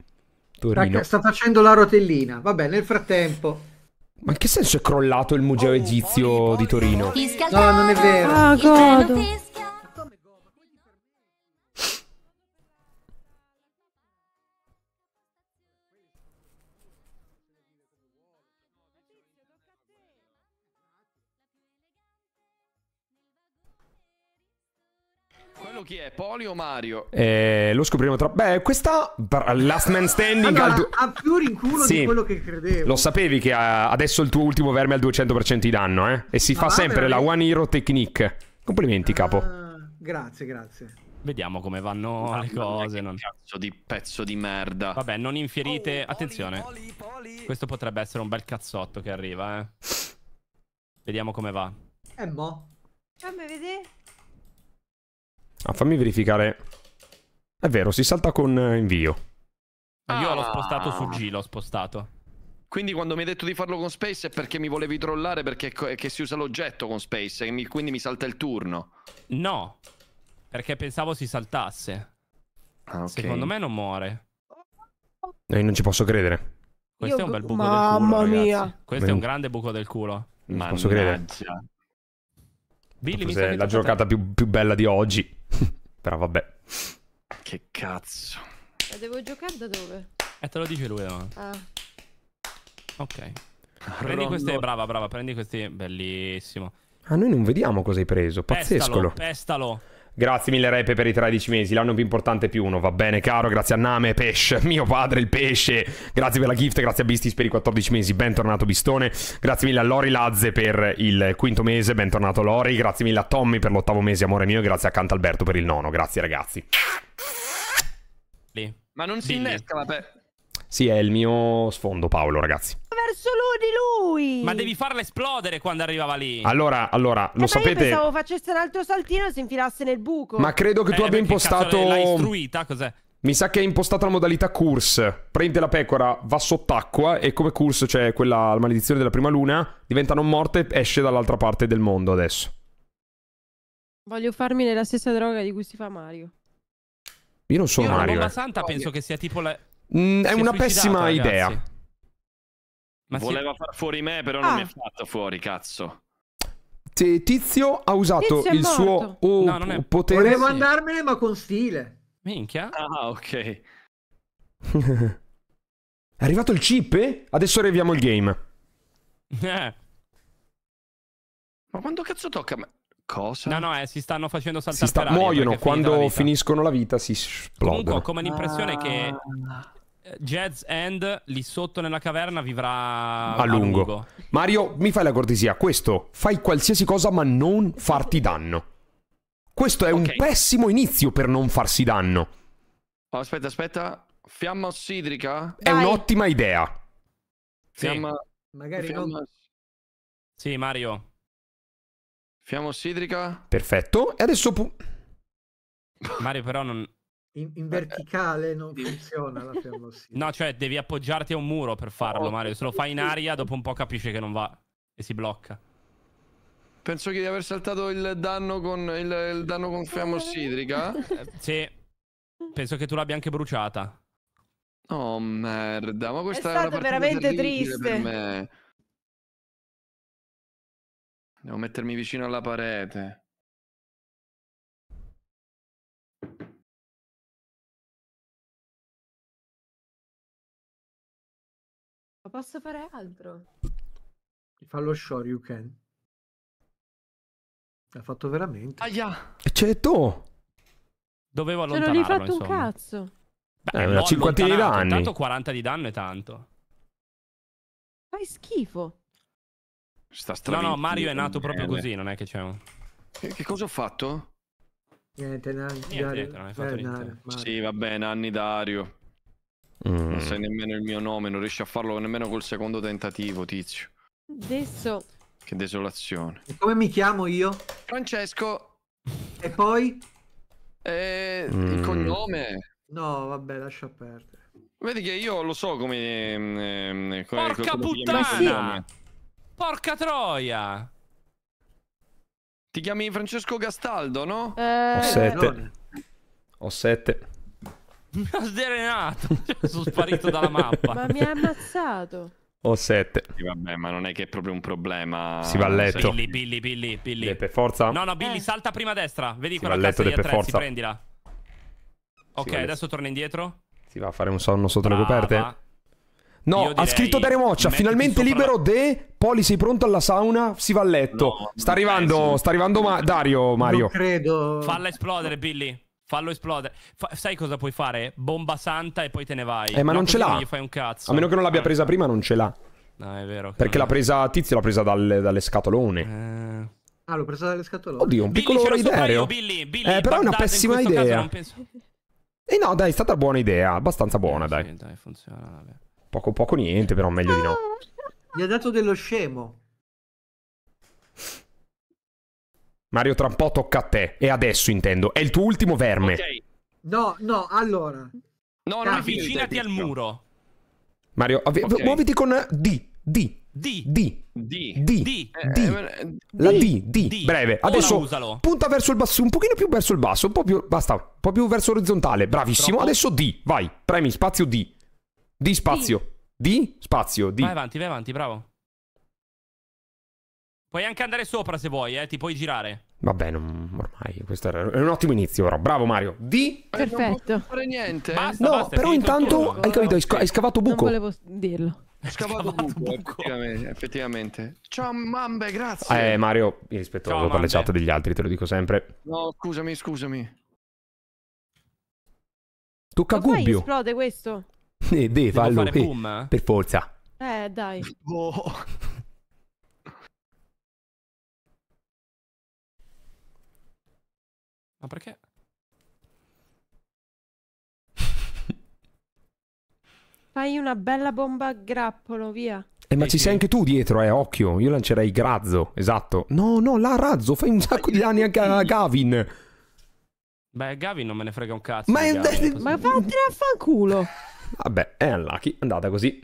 Torino. Sta facendo la rotellina. Vabbè, nel frattempo. Ma in che senso è crollato il museo oh, egizio oh, di Torino? No, non è vero. Ah, godo. chi è? Poli o Mario? Eh, lo scopriremo tra... Beh, questa... Last Man Standing... Allora, al Ha più rinculo sì. di quello che credevo. Lo sapevi che eh, adesso il tuo ultimo verme è al 200% di danno, eh? E si Ma fa ah, sempre veramente? la One Hero Technique. Complimenti, ah, capo. Uh, grazie, grazie. Vediamo come vanno ah, le cose. Non... Cazzo di pezzo di merda. Vabbè, non infierite... Oh, Attenzione. Poli, poli. Questo potrebbe essere un bel cazzotto che arriva, eh. Vediamo come va. Eh, boh. Fammi vedere. Ah, fammi verificare. È vero, si salta con eh, invio. Ah. Io l'ho spostato su G, l'ho spostato. Quindi quando mi hai detto di farlo con Space è perché mi volevi trollare perché si usa l'oggetto con Space e mi, quindi mi salta il turno. No, perché pensavo si saltasse. Ah, okay. Secondo me non muore. E eh, non ci posso credere. Questo Io... è un bel buco Mamma del culo, Mamma mia. Ragazzi. Questo Beh, è un grande buco del culo. Non ci posso credere. Billy, mi la giocata più, più, bella di oggi. [laughs] Però vabbè. Che cazzo. La devo giocare da dove? Eh, te lo dice lui davanti. Ah. Ok. Ah, prendi queste, brava, brava, prendi queste, bellissimo. Ah, noi non vediamo cosa hai preso, pazzescolo. Pestalo, pestalo. Grazie mille Repe per i 13 mesi, l'anno più importante più uno, va bene caro, grazie a Name, Pesce, [laughs] mio padre il pesce, grazie per la gift, grazie a Bistis per i 14 mesi, bentornato Bistone, grazie mille a Lori Lazze per il quinto mese, bentornato Lori, grazie mille a Tommy per l'ottavo mese, amore mio, e grazie a Cantalberto per il nono, grazie ragazzi. Lì. Ma non si Billy. innesca vabbè. Sì, è il mio sfondo, Paolo, ragazzi. Verso lui di lui. Ma devi farla esplodere quando arrivava lì. Allora, allora, eh lo sapete. Io pensavo facesse un altro saltino e si infilasse nel buco. Ma credo che eh, tu abbia impostato. L'hai istruita, cos'è? Mi sa che è impostato la modalità curse. Prende la pecora, va sott'acqua e come curse, cioè quella maledizione della prima luna, diventa non morta e esce dall'altra parte del mondo adesso. Voglio farmi nella stessa droga di cui si fa Mario. Io non sono Io Mario. La bomba eh. santa penso che sia tipo la... Mm, è una pessima ragazzi. idea. Ma Voleva si... far fuori me, però ah. non mi ha fatto fuori, cazzo. Tizio ha usato Tizio il morto. suo oh, no, è... potere. Volevo andarmene, ma con stile. Minchia. Ah, ok. [laughs] è arrivato il chip? Eh? Adesso arriviamo il game. Eh. Ma quando cazzo tocca me? Cosa? No, no, eh, si stanno facendo saltare. sta... muoiono quando finiscono la vita, si esplodono. Comunque, come l'impressione ah. che Jazz End lì sotto nella caverna vivrà a, a lungo. lungo. Mario, mi fai la cortesia, questo fai qualsiasi cosa ma non farti danno. Questo è okay. un pessimo inizio per non farsi danno. Oh, aspetta, aspetta. Fiamma ossidrica? È un'ottima idea. Sì. Fiamma... Magari Fiamma... non... Sì, Mario. Fiamma ossidrica? Perfetto. E adesso... Pu... Mario però non... In, in eh, verticale non funziona la [laughs] fermosina. No, cioè devi appoggiarti a un muro per oh, farlo, oh, Mario. Se lo fai in aria, dopo un po' capisci che non va e si blocca. Penso di aver saltato il danno con, il, il danno con fermosidrica. [laughs] Eh, sì. Penso che tu l'abbia anche bruciata. Oh merda, ma questa è, è stato veramente triste. Devo mettermi vicino alla parete. posso fare altro. Fa Fallo Shoryuken. L'ha fatto veramente. Aia! C'è tu! Dovevo cioè, allontanarlo, Ce fatto un cazzo. Beh, eh, una cinquantina di danni. Tanto 40 di danno è tanto. Fai schifo. Sta no, no, Mario è eh, nato proprio eh. così, non è che c'è un... Che, eh, che cosa ho fatto? Niente, Nanni. Dario. niente, non hai fatto eh, niente. Nanni, sì, vabbè, Nanni Dario. Mm. Non sai nemmeno il mio nome, non riesci a farlo nemmeno col secondo tentativo, tizio. Adesso. Che desolazione. E come mi chiamo io? Francesco. E poi? Eh, mm. Il cognome. No, vabbè, lascia perdere. Vedi che io lo so come... Ehm, ehm, come Porca puttana! Porca troia! Ti chiami Francesco Gastaldo, no? Eh... Ho sette. Ho sette. Mi ha sdelenato. [laughs] Cioè, sono sparito dalla mappa. Ma mi ha ammazzato. O 7. Sì, vabbè, ma non è che è proprio un problema. Si va a letto. Billy, Billy, Billy, Billy. Per forza. No, no, Billy, eh. salta prima a destra. Vedi si quella cassa di attrezzi, prendila. Ok, adesso torna indietro. Si va a fare un sonno sotto Brava. le coperte. No, ha scritto Dario Moccia, finalmente libero de... Poli, sei pronto alla sauna? Si va a letto. No, sta, arrivando, penso. Eh, sta arrivando ma Dario, Mario. Non credo. Falla esplodere, Billy. Fallo esplodere. Fa- sai cosa puoi fare? Bomba santa e poi te ne vai. Eh, ma no, non ce l'ha. Non gli fai un cazzo. A meno che non l'abbia eh. presa prima, non ce l'ha. No, è vero. Perché l'ha eh. presa. Tizio l'ha presa dalle, dalle scatolone. Eh. Ah, l'ho presa dalle scatolone. Oddio, un Billy, piccolo ideo. Billy, Billy, eh, però è una pessima idea. Penso... Eh no, dai, è stata buona idea. Abbastanza buona, eh, dai. Sì, dai, funziona. Vabbè. Poco, poco niente, però meglio di no. Gli ha dato dello scemo. Mario Trampò tocca a te. E adesso intendo. È il tuo ultimo verme. Ok. No, no, allora. No, non avvicinati al muro. Mario, okay. muoviti con D. D. D. D. D. D. D. D. Eh, La D. D. Breve. Adesso usalo. punta verso il basso, un pochino più verso il basso, un po' più, basta, un po' più verso l'orizzontale. Bravissimo. Troppo. Adesso D. Vai. Premi spazio D. D spazio. D, D spazio D. Vai avanti, vai avanti, bravo. Puoi anche andare sopra se vuoi, eh, ti puoi girare. Vabbè, non, ormai questo era un ottimo inizio, però. Bravo Mario. Di... Perfetto. Non fare niente. Basta, no, basta, però intanto tutto. hai capito, hai, sc hai scavato buco. Non volevo dirlo. Scavato, scavato buco, buco. Effettivamente, effettivamente, Ciao Mambe, grazie. Eh Mario, mi rispetto per le chat degli altri, te lo dico sempre. No, scusami, scusami. Tocca a Gubbio. esplode questo? [laughs] Eh, deve, fallo. Eh, per forza. Eh, dai. Oh. Ma perché? [laughs] Fai una bella bomba a grappolo, via. Eh, ma ci sei anche tu dietro, eh, occhio. Io lancerei Grazzo, esatto. No, no, la Razzo, fai un sacco di danni anche a Gavin. Beh, Gavin non me ne frega un cazzo. Ma, è... Gavin, ma vattene a fanculo. Vabbè, è unlucky, è andata così.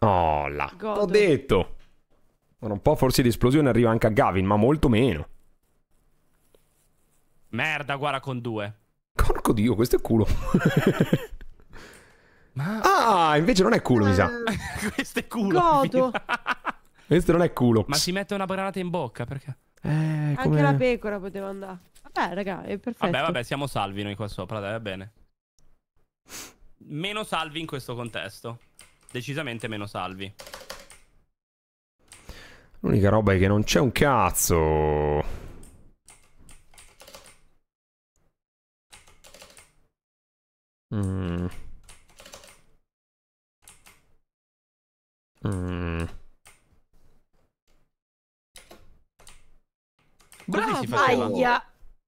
Oh, là, ho detto. Tra un po' forse di esplosione arriva anche a Gavin, ma molto meno. Merda, guarda con due. Porco dio, questo è culo. [laughs] Ma... Ah, invece non è culo, mi sa. [laughs] questo è culo. Godo. [laughs] questo non è culo. Ma si mette una granata in bocca, perché? Eh, Anche la pecora poteva andare. Vabbè, eh, raga, è perfetto. Vabbè, vabbè, siamo salvi noi qua sopra, dai, va bene. Meno salvi in questo contesto. Decisamente meno salvi. L'unica roba è che non c'è un cazzo. Mm. Brava! Mm. Così si faceva,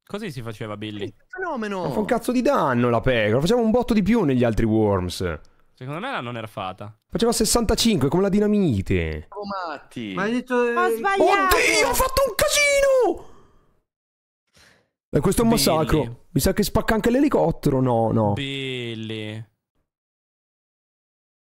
Così si faceva Billy. Che fenomeno! fa un cazzo di danno la pecora. Facciamo un botto di più negli altri Worms. Secondo me l'hanno nerfata. Faceva 65 come la dinamite. Oh, matti. Ma hai detto. Eh, ho sbagliato! Oddio, ho fatto un casino! Beh, questo è un Billy. massacro. Mi sa che spacca anche l'elicottero. No, no. Billy.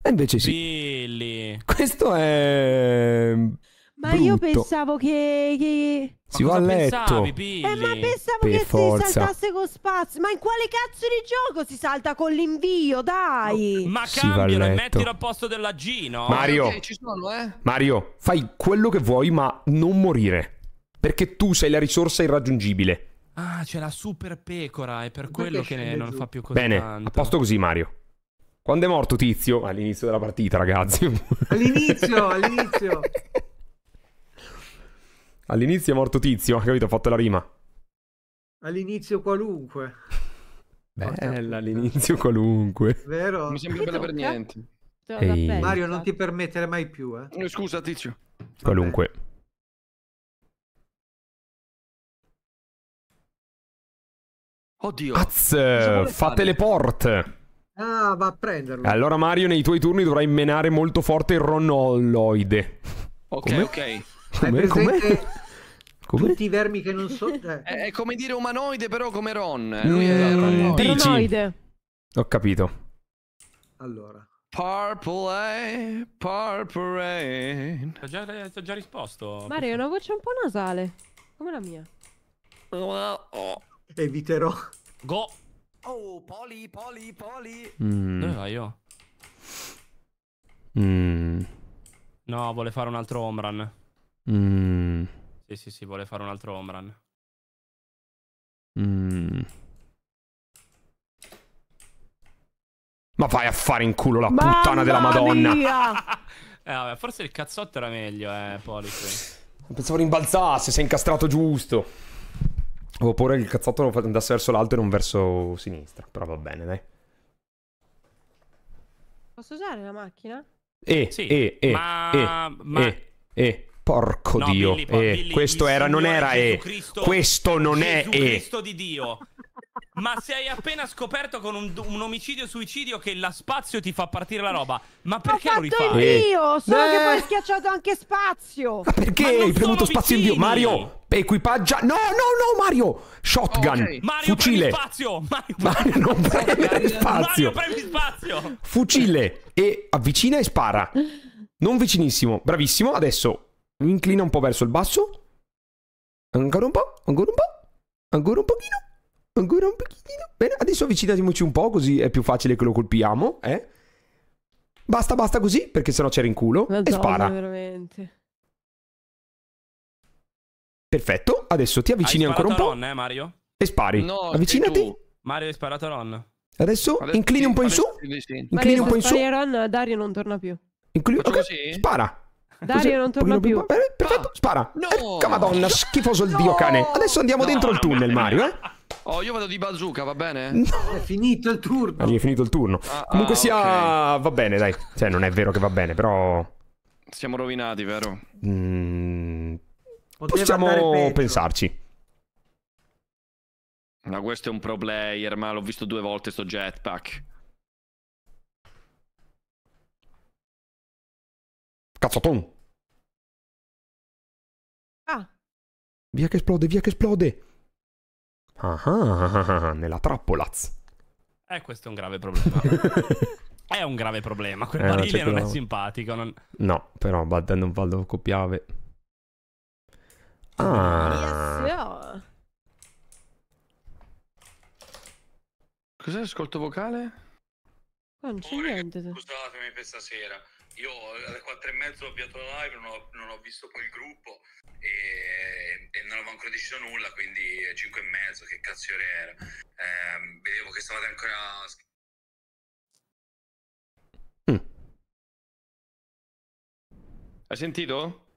E invece sì. Billy. Questo è. Ehm, ma brutto. io pensavo che. che... Si va a letto. Pensavi, eh, ma pensavo per che forza. si saltasse con spazio. Ma in quale cazzo di gioco si salta con l'invio? Dai. Ma cambialo e mettilo al posto della G, no? Mario. Okay, sono, eh. Mario, fai quello che vuoi, ma non morire. Perché tu sei la risorsa irraggiungibile. Ah, c'è la super pecora, è per Perché quello che non giù. fa più così Bene, tanto. a posto così Mario. Quando è morto Tizio? All'inizio della partita, ragazzi. All'inizio, [laughs] all'inizio. all'inizio è morto Tizio, capito? Ho fatto la rima. All'inizio qualunque. Bella, all'inizio qualunque. Vero? Mi sembra bella per niente. Ehi. Mario, non ti permettere mai più, eh. eh scusa, Tizio. Vabbè. Qualunque. Oddio. Az, fate le porte. Ah, va a prenderlo. Allora Mario, nei tuoi turni dovrai menare molto forte il ronoloide. Ok, Com'è? ok. Com'è? Com'è? Come? Tutti i vermi che non so. Eh. È, come dire umanoide, però come Ron. Lui mm, è eh, Ronoide. Ho capito. Allora. Purple Rain, Purple Rain. Ti ho già, già, risposto. Mario, è una voce un po' nasale, come la mia. Oh. Eviterò. Go! Oh, poli, poli, poli. Mm. Dove va io? Mm. No, vuole fare un altro home run. Mm. Sì, sì, sì, vuole fare un altro home run. Mm. Ma vai a fare in culo la Mamma puttana della Madonna. [laughs] eh, vabbè, forse il cazzotto era meglio, eh, Poli. Pensavo rimbalzasse, si è incastrato giusto. Avevo paura che il cazzotto andasse verso l'alto e non verso sinistra. Però va bene, dai. Posso usare la macchina? Eh, sì, eh, eh, ma... eh, ma... eh, eh. Porco no, Dio, Billy, eh, Billy, questo era, non era E. Cristo, questo non Gesù è E. Cristo di Dio. Ma se hai appena scoperto con un, un omicidio-suicidio che la spazio ti fa partire la roba, ma perché lo rifai? io, solo eh. che poi hai schiacciato anche spazio. Ma perché ma hai premuto spazio vicini. in più? Mario, equipaggia. No, no, no, Mario! Shotgun, okay. Mario fucile. spazio. Mario, Mario non preme spazio. Mario premi spazio. Fucile e avvicina e spara. Non vicinissimo, bravissimo. Adesso inclina un po' verso il basso. Ancora un po', ancora un po', ancora un pochino. Ancora un pochino. Bene, adesso avvicinatiamoci un po', così è più facile che lo colpiamo, eh? Basta, basta così, perché sennò c'era in culo. Una e zona, spara. veramente. Perfetto, adesso ti avvicini ancora un po'. Ron, eh, Mario? E spari. No, Avvicinati. Mario hai sparato Ron. Adesso, adesso inclini un po' in su. Inclini un po' in su. Ron, Dario non torna più. Inclini... Okay. Spara. Dario non torna più. Bene, eh, perfetto, ah, spara. No. Ecco, madonna, schifoso il no. dio cane. Adesso andiamo no, dentro il tunnel, Mario, eh. Oh, io vado di bazooka, va bene? [laughs] No, è finito il turno. Ah, è finito il turno. Ah, ah Comunque ah, sia, okay. va bene, dai. Cioè, non è vero che va bene, però... Siamo rovinati, vero? Mm... Possiamo pensarci. Ma no, questo è un pro player, ma l'ho visto due volte sto jetpack. Cazzo, Tom! Ah! Via che esplode, via che esplode! Ah, ah [laughs] nella trappola. Eh, questo è un grave problema. [laughs] è un grave problema. Quel eh, barile non, cioè, non è simpatico. Non... No, però Bad non vado copiave. Ah. Cos'è l'ascolto vocale? Non c'è niente. Scusatemi per stasera. Io alle quattro e mezzo ho avviato la live, non ho, non ho visto poi il gruppo e, e, non avevo ancora deciso nulla, quindi cinque e mezzo, che cazzo era. Eh, vedevo che stavate ancora... Mm. Hai sentito?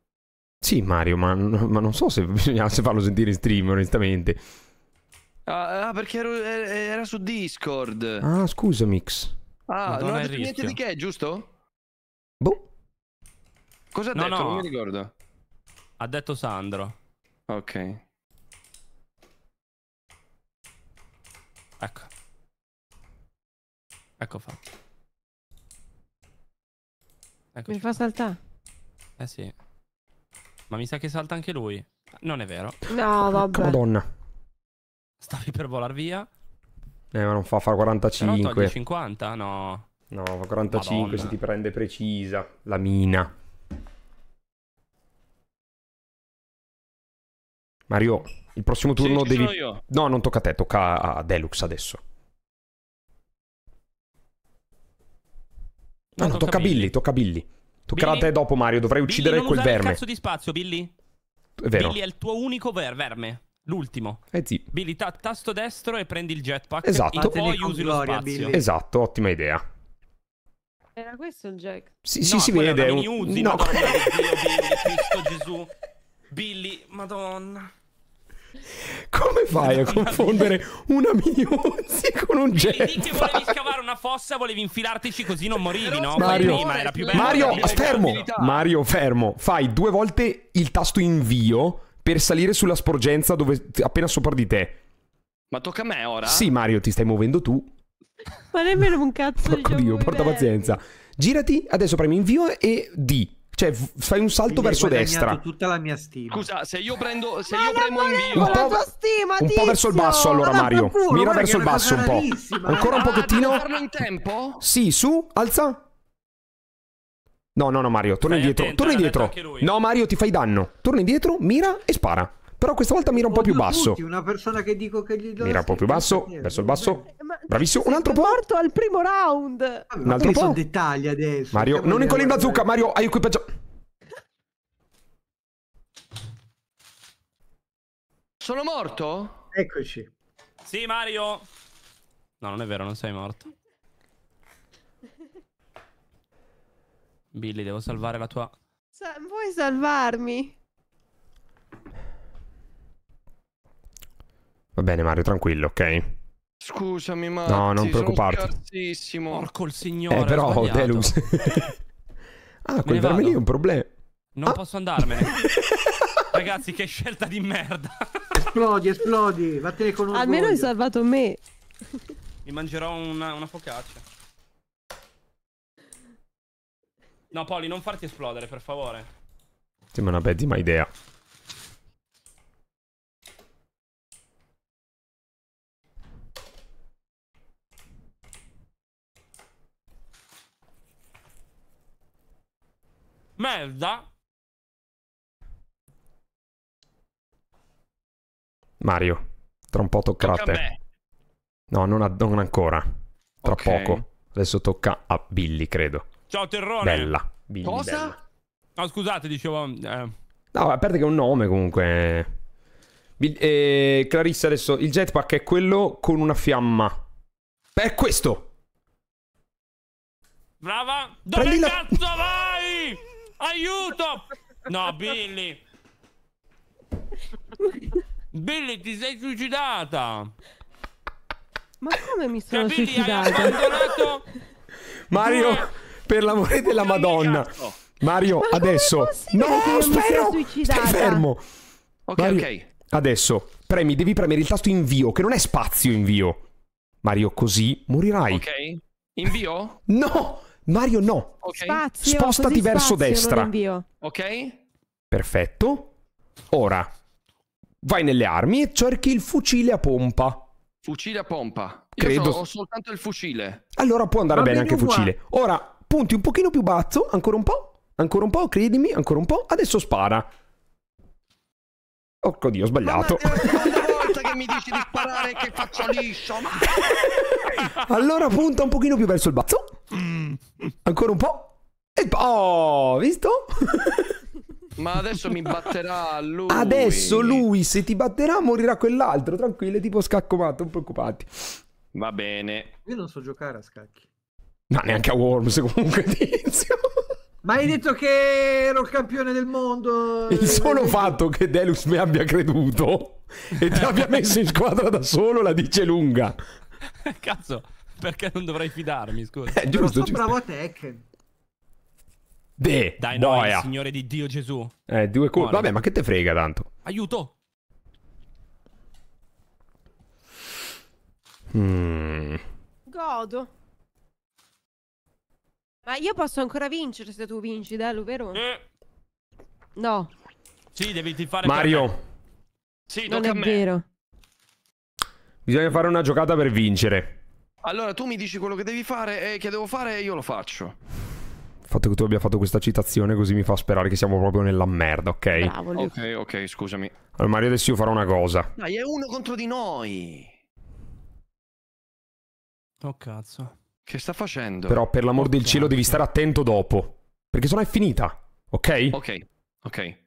Sì Mario, ma, ma non so se bisognasse farlo sentire in stream onestamente. Ah, ah perché ero, eh, era su Discord. Ah, scusa Mix. Ah, Madonna non ho niente di che, giusto? Cosa ha no, detto? No. Non mi ricordo. Ha detto Sandro. Ok. Ecco. Ecco fatto. Eccoci. Mi fa saltare. Eh sì. Ma mi sa che salta anche lui. Non è vero. No, vabbè. Madonna. Stavi per volar via. Eh, ma non fa fa 45. Però 50? No. No, 45 Madonna. se ti prende precisa. La mina. Mario, il prossimo turno sì, devi... No, non tocca a te, tocca a Deluxe adesso. No, no, tocca, tocca a Billy, Billy, tocca a Billy. Toccherà Billy? a te dopo, Mario. Dovrai uccidere Billy, quel verme. Ma cazzo di spazio, Billy. È vero. Billy è il tuo unico ver verme. L'ultimo. Eh sì. Billy, ta tasto destro e prendi il jetpack. Esatto. E poi usi lo spazio. Billy. Esatto, ottima idea. Era questo il jack? Sì, sì, no, si vede. Un... No, Uzi, no. Madonna, Dio, Billy, Cristo Gesù. Billy, madonna. Come fai a confondere una minionzi con un jet? Lì che volevi scavare una fossa, volevi infilartici così non morivi, no? Mario, prima era più bello. Mario, fermo. Mario, fermo. Fai due volte il tasto invio per salire sulla sporgenza dove, appena sopra di te. Ma tocca a me ora? Sì, Mario, ti stai muovendo tu. Ma nemmeno un cazzo Porco di diciamo Dio, porta bello. pazienza. Girati, adesso premi invio e di... Cioè, fai un salto Quindi verso destra. Ho tutta la mia stima. Scusa, se io prendo. Se Ma io premo invio. Un po', stima, un po' verso il basso, allora, Mario. Culo, Mira verso il basso un po'. Ancora un pochettino. Ah, farlo in tempo? Sì, su, alza. No, no, no, Mario, torna indietro. torna indietro. No, Mario, ti fai danno. Torna indietro, mira e spara. Però questa volta mira un po' più basso. Tutti, una persona che dico che gli do Mira un po' più basso, verso il basso. Bravissimo, un altro po'. morto al primo round. Ah, un altro po'. dettagli adesso. Mario, non in in zucca, Mario, hai equipaggiato. Sono morto? Eccoci. Sì, Mario. No, non è vero, non sei morto. Billy, devo salvare la tua... Sa vuoi salvarmi? Va bene Mario, tranquillo, ok? Scusami, Mario. No, non preoccuparti. Porco il signore. Eh, però, ho Delus. [laughs] ah, quel verme lì è un problema. Non ah. posso andarmene. [laughs] Ragazzi, che scelta di merda. esplodi, esplodi. Vattene con un Almeno hai salvato me. Mi mangerò una, una focaccia. No, Poli, non farti esplodere, per favore. Sì, ma non abbiamo idea. Merda. Mario, tra un po' toccherà tocca a te. No, non, a, non, ancora. Tra okay. poco. Adesso tocca a Billy, credo. Ciao, Terrone. Bella. Billy, Cosa? Bella. No, scusate, dicevo... Eh. No, a parte che è un nome comunque. Bill, eh, Clarissa, adesso il jetpack è quello con una fiamma. Beh, è questo. Brava. Dove Prendi cazzo la... vai? Aiuto! No, Billy. Billy, ti sei suicidata. Ma come mi sono cioè, Billy, hai abbandonato... [laughs] Mario, per l'amore della Madonna. Mario, Ma adesso... No, spero! Stai fermo. Ok, Mario, ok. Adesso, premi, devi premere il tasto invio, che non è spazio invio. Mario, così morirai. Ok. Invio? No! Mario no. Okay. Spazio, Spostati verso spazio, destra. Ok. Perfetto. Ora vai nelle armi e cerchi il fucile a pompa. Fucile a pompa. Io Credo. So, ho soltanto il fucile. Allora può andare bene, bene anche il fucile. Ora punti un pochino più basso, ancora un po', ancora un po', credimi, ancora un po'. Adesso spara. Oh, dio, ho sbagliato. Eh, [laughs] mi dici di sparare che faccio liscio. Ma... allora punta un pochino più verso il basso. Mm. Ancora un po'. E... Oh, visto? Ma adesso mi batterà lui. Adesso lui, se ti batterà, morirà quell'altro. Tranquillo, tipo scacco matto, non preoccupati. Va bene. Io non so giocare a scacchi. No, neanche a Worms comunque, [laughs] tizio. Ma hai detto che ero il campione del mondo. Il eh, solo eh, fatto che Delus mi abbia creduto e ti abbia messo in squadra da solo la dice lunga. Cazzo, perché non dovrei fidarmi, scusa. Eh, giusto, giusto. bravo a Tekken. De, Dai, noia. no, signore di Dio Gesù. Eh, due colpi. Vabbè, ma che te frega tanto? Aiuto. Mm. Godo. Ma io posso ancora vincere se tu vinci, Dalu, vero? Eh. No. Sì, devi fare Mario. Sì, non è vero. Bisogna fare una giocata per vincere. Allora, tu mi dici quello che devi fare e che devo fare e io lo faccio. Il fatto che tu abbia fatto questa citazione così mi fa sperare che siamo proprio nella merda, ok? Bravo, ok, ok, scusami. Allora, Mario, adesso io farò una cosa. Dai, è uno contro di noi. Oh, cazzo. Che sta facendo? Però per l'amor del cielo devi stare attento dopo. Perché sennò è finita. Ok? Ok, ok.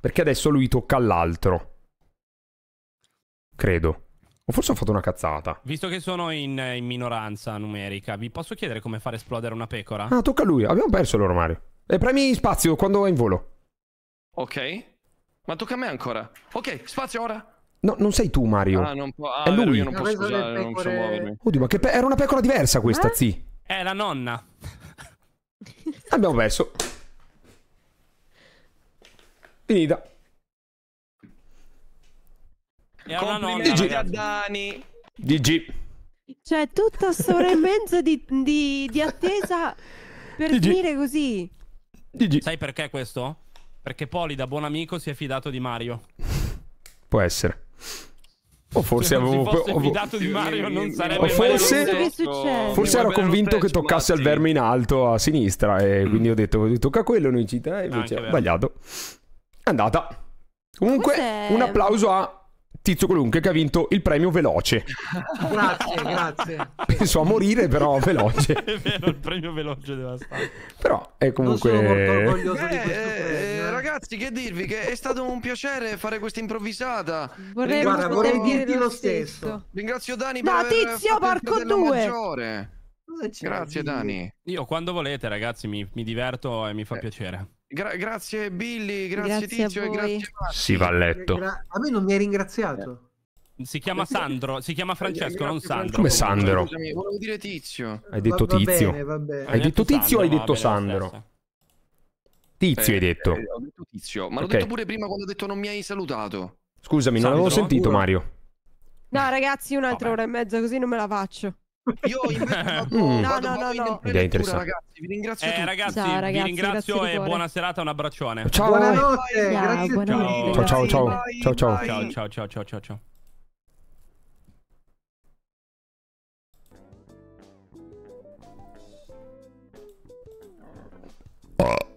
Perché adesso lui tocca all'altro. Credo. O forse ho fatto una cazzata. Visto che sono in, in, minoranza numerica, vi posso chiedere come far esplodere una pecora? Ah, tocca a lui. Abbiamo perso loro, Mario. E premi spazio quando è in volo. Ok. Ma tocca a me ancora. Ok, spazio ora. No, non sei tu Mario. Ah, non può. Ah, è lui. Io non posso usare, pecore... non posso muovermi. Oddio, ma che pe... era una pecora diversa questa, eh? zi. È la nonna. [laughs] Abbiamo perso. Finita. Era la nonna. GG. Dani. GG. Cioè, tutta sora e mezzo di, di, di attesa per Gigi. finire così. Gigi. Sai perché questo? Perché Poli da buon amico si è fidato di Mario. Può essere. O forse avevo. Fosse di Mario, non sarebbe o forse, forse ero convinto che toccasse al verme in alto a sinistra. E mm. quindi ho detto: tocca a quello. Noi cita. E invece ho sbagliato. È andata. Comunque, un applauso a Tizio Qualunque che ha vinto il premio Veloce. grazie, grazie. Penso a morire, però [laughs] veloce. è vero, il premio veloce devastante. Però è comunque. Non sono molto orgoglioso Beh, di eh, questo eh, premio. Eh, ragazzi, che dirvi? Che è stato un piacere fare questa improvvisata. Vorrei, Guarda, vorrei dirti lo stesso. stesso. Ringrazio Dani no, per Tizio, porco due. Maggiore. Grazie, Dani. Io quando volete, ragazzi, mi, mi diverto e mi fa eh. piacere. Gra- grazie Billy, grazie, grazie Tizio e grazie Marti. Si va a letto. a me non mi hai ringraziato. Si chiama Sandro, si chiama Francesco, non Sandro. Come Sandro? volevo dire Tizio. Hai detto va, va Tizio. Bene, bene. Hai, detto Tizio o hai detto Sandro? Tizio eh, hai detto. Eh, ho detto Tizio, ma okay. l'ho detto pure prima quando ho detto non mi hai salutato. Scusami, Sandro, non avevo sentito Mario. No ragazzi, un'altra Vabbè. ora e mezza così non me la faccio. Io invece [laughs] mm. no, no, no, no. Ed è Ragazzi, vi ringrazio. Eh, ragazzi, ciao, ragazzi, vi ringrazio e buona serata, un abbraccione. Ciao, buonanotte. Ciao, grazie. Buonanotte. Ciao, ciao, ciao. Vai, ciao, ciao. ciao, ciao, ciao, ciao, ciao, ciao. Oh.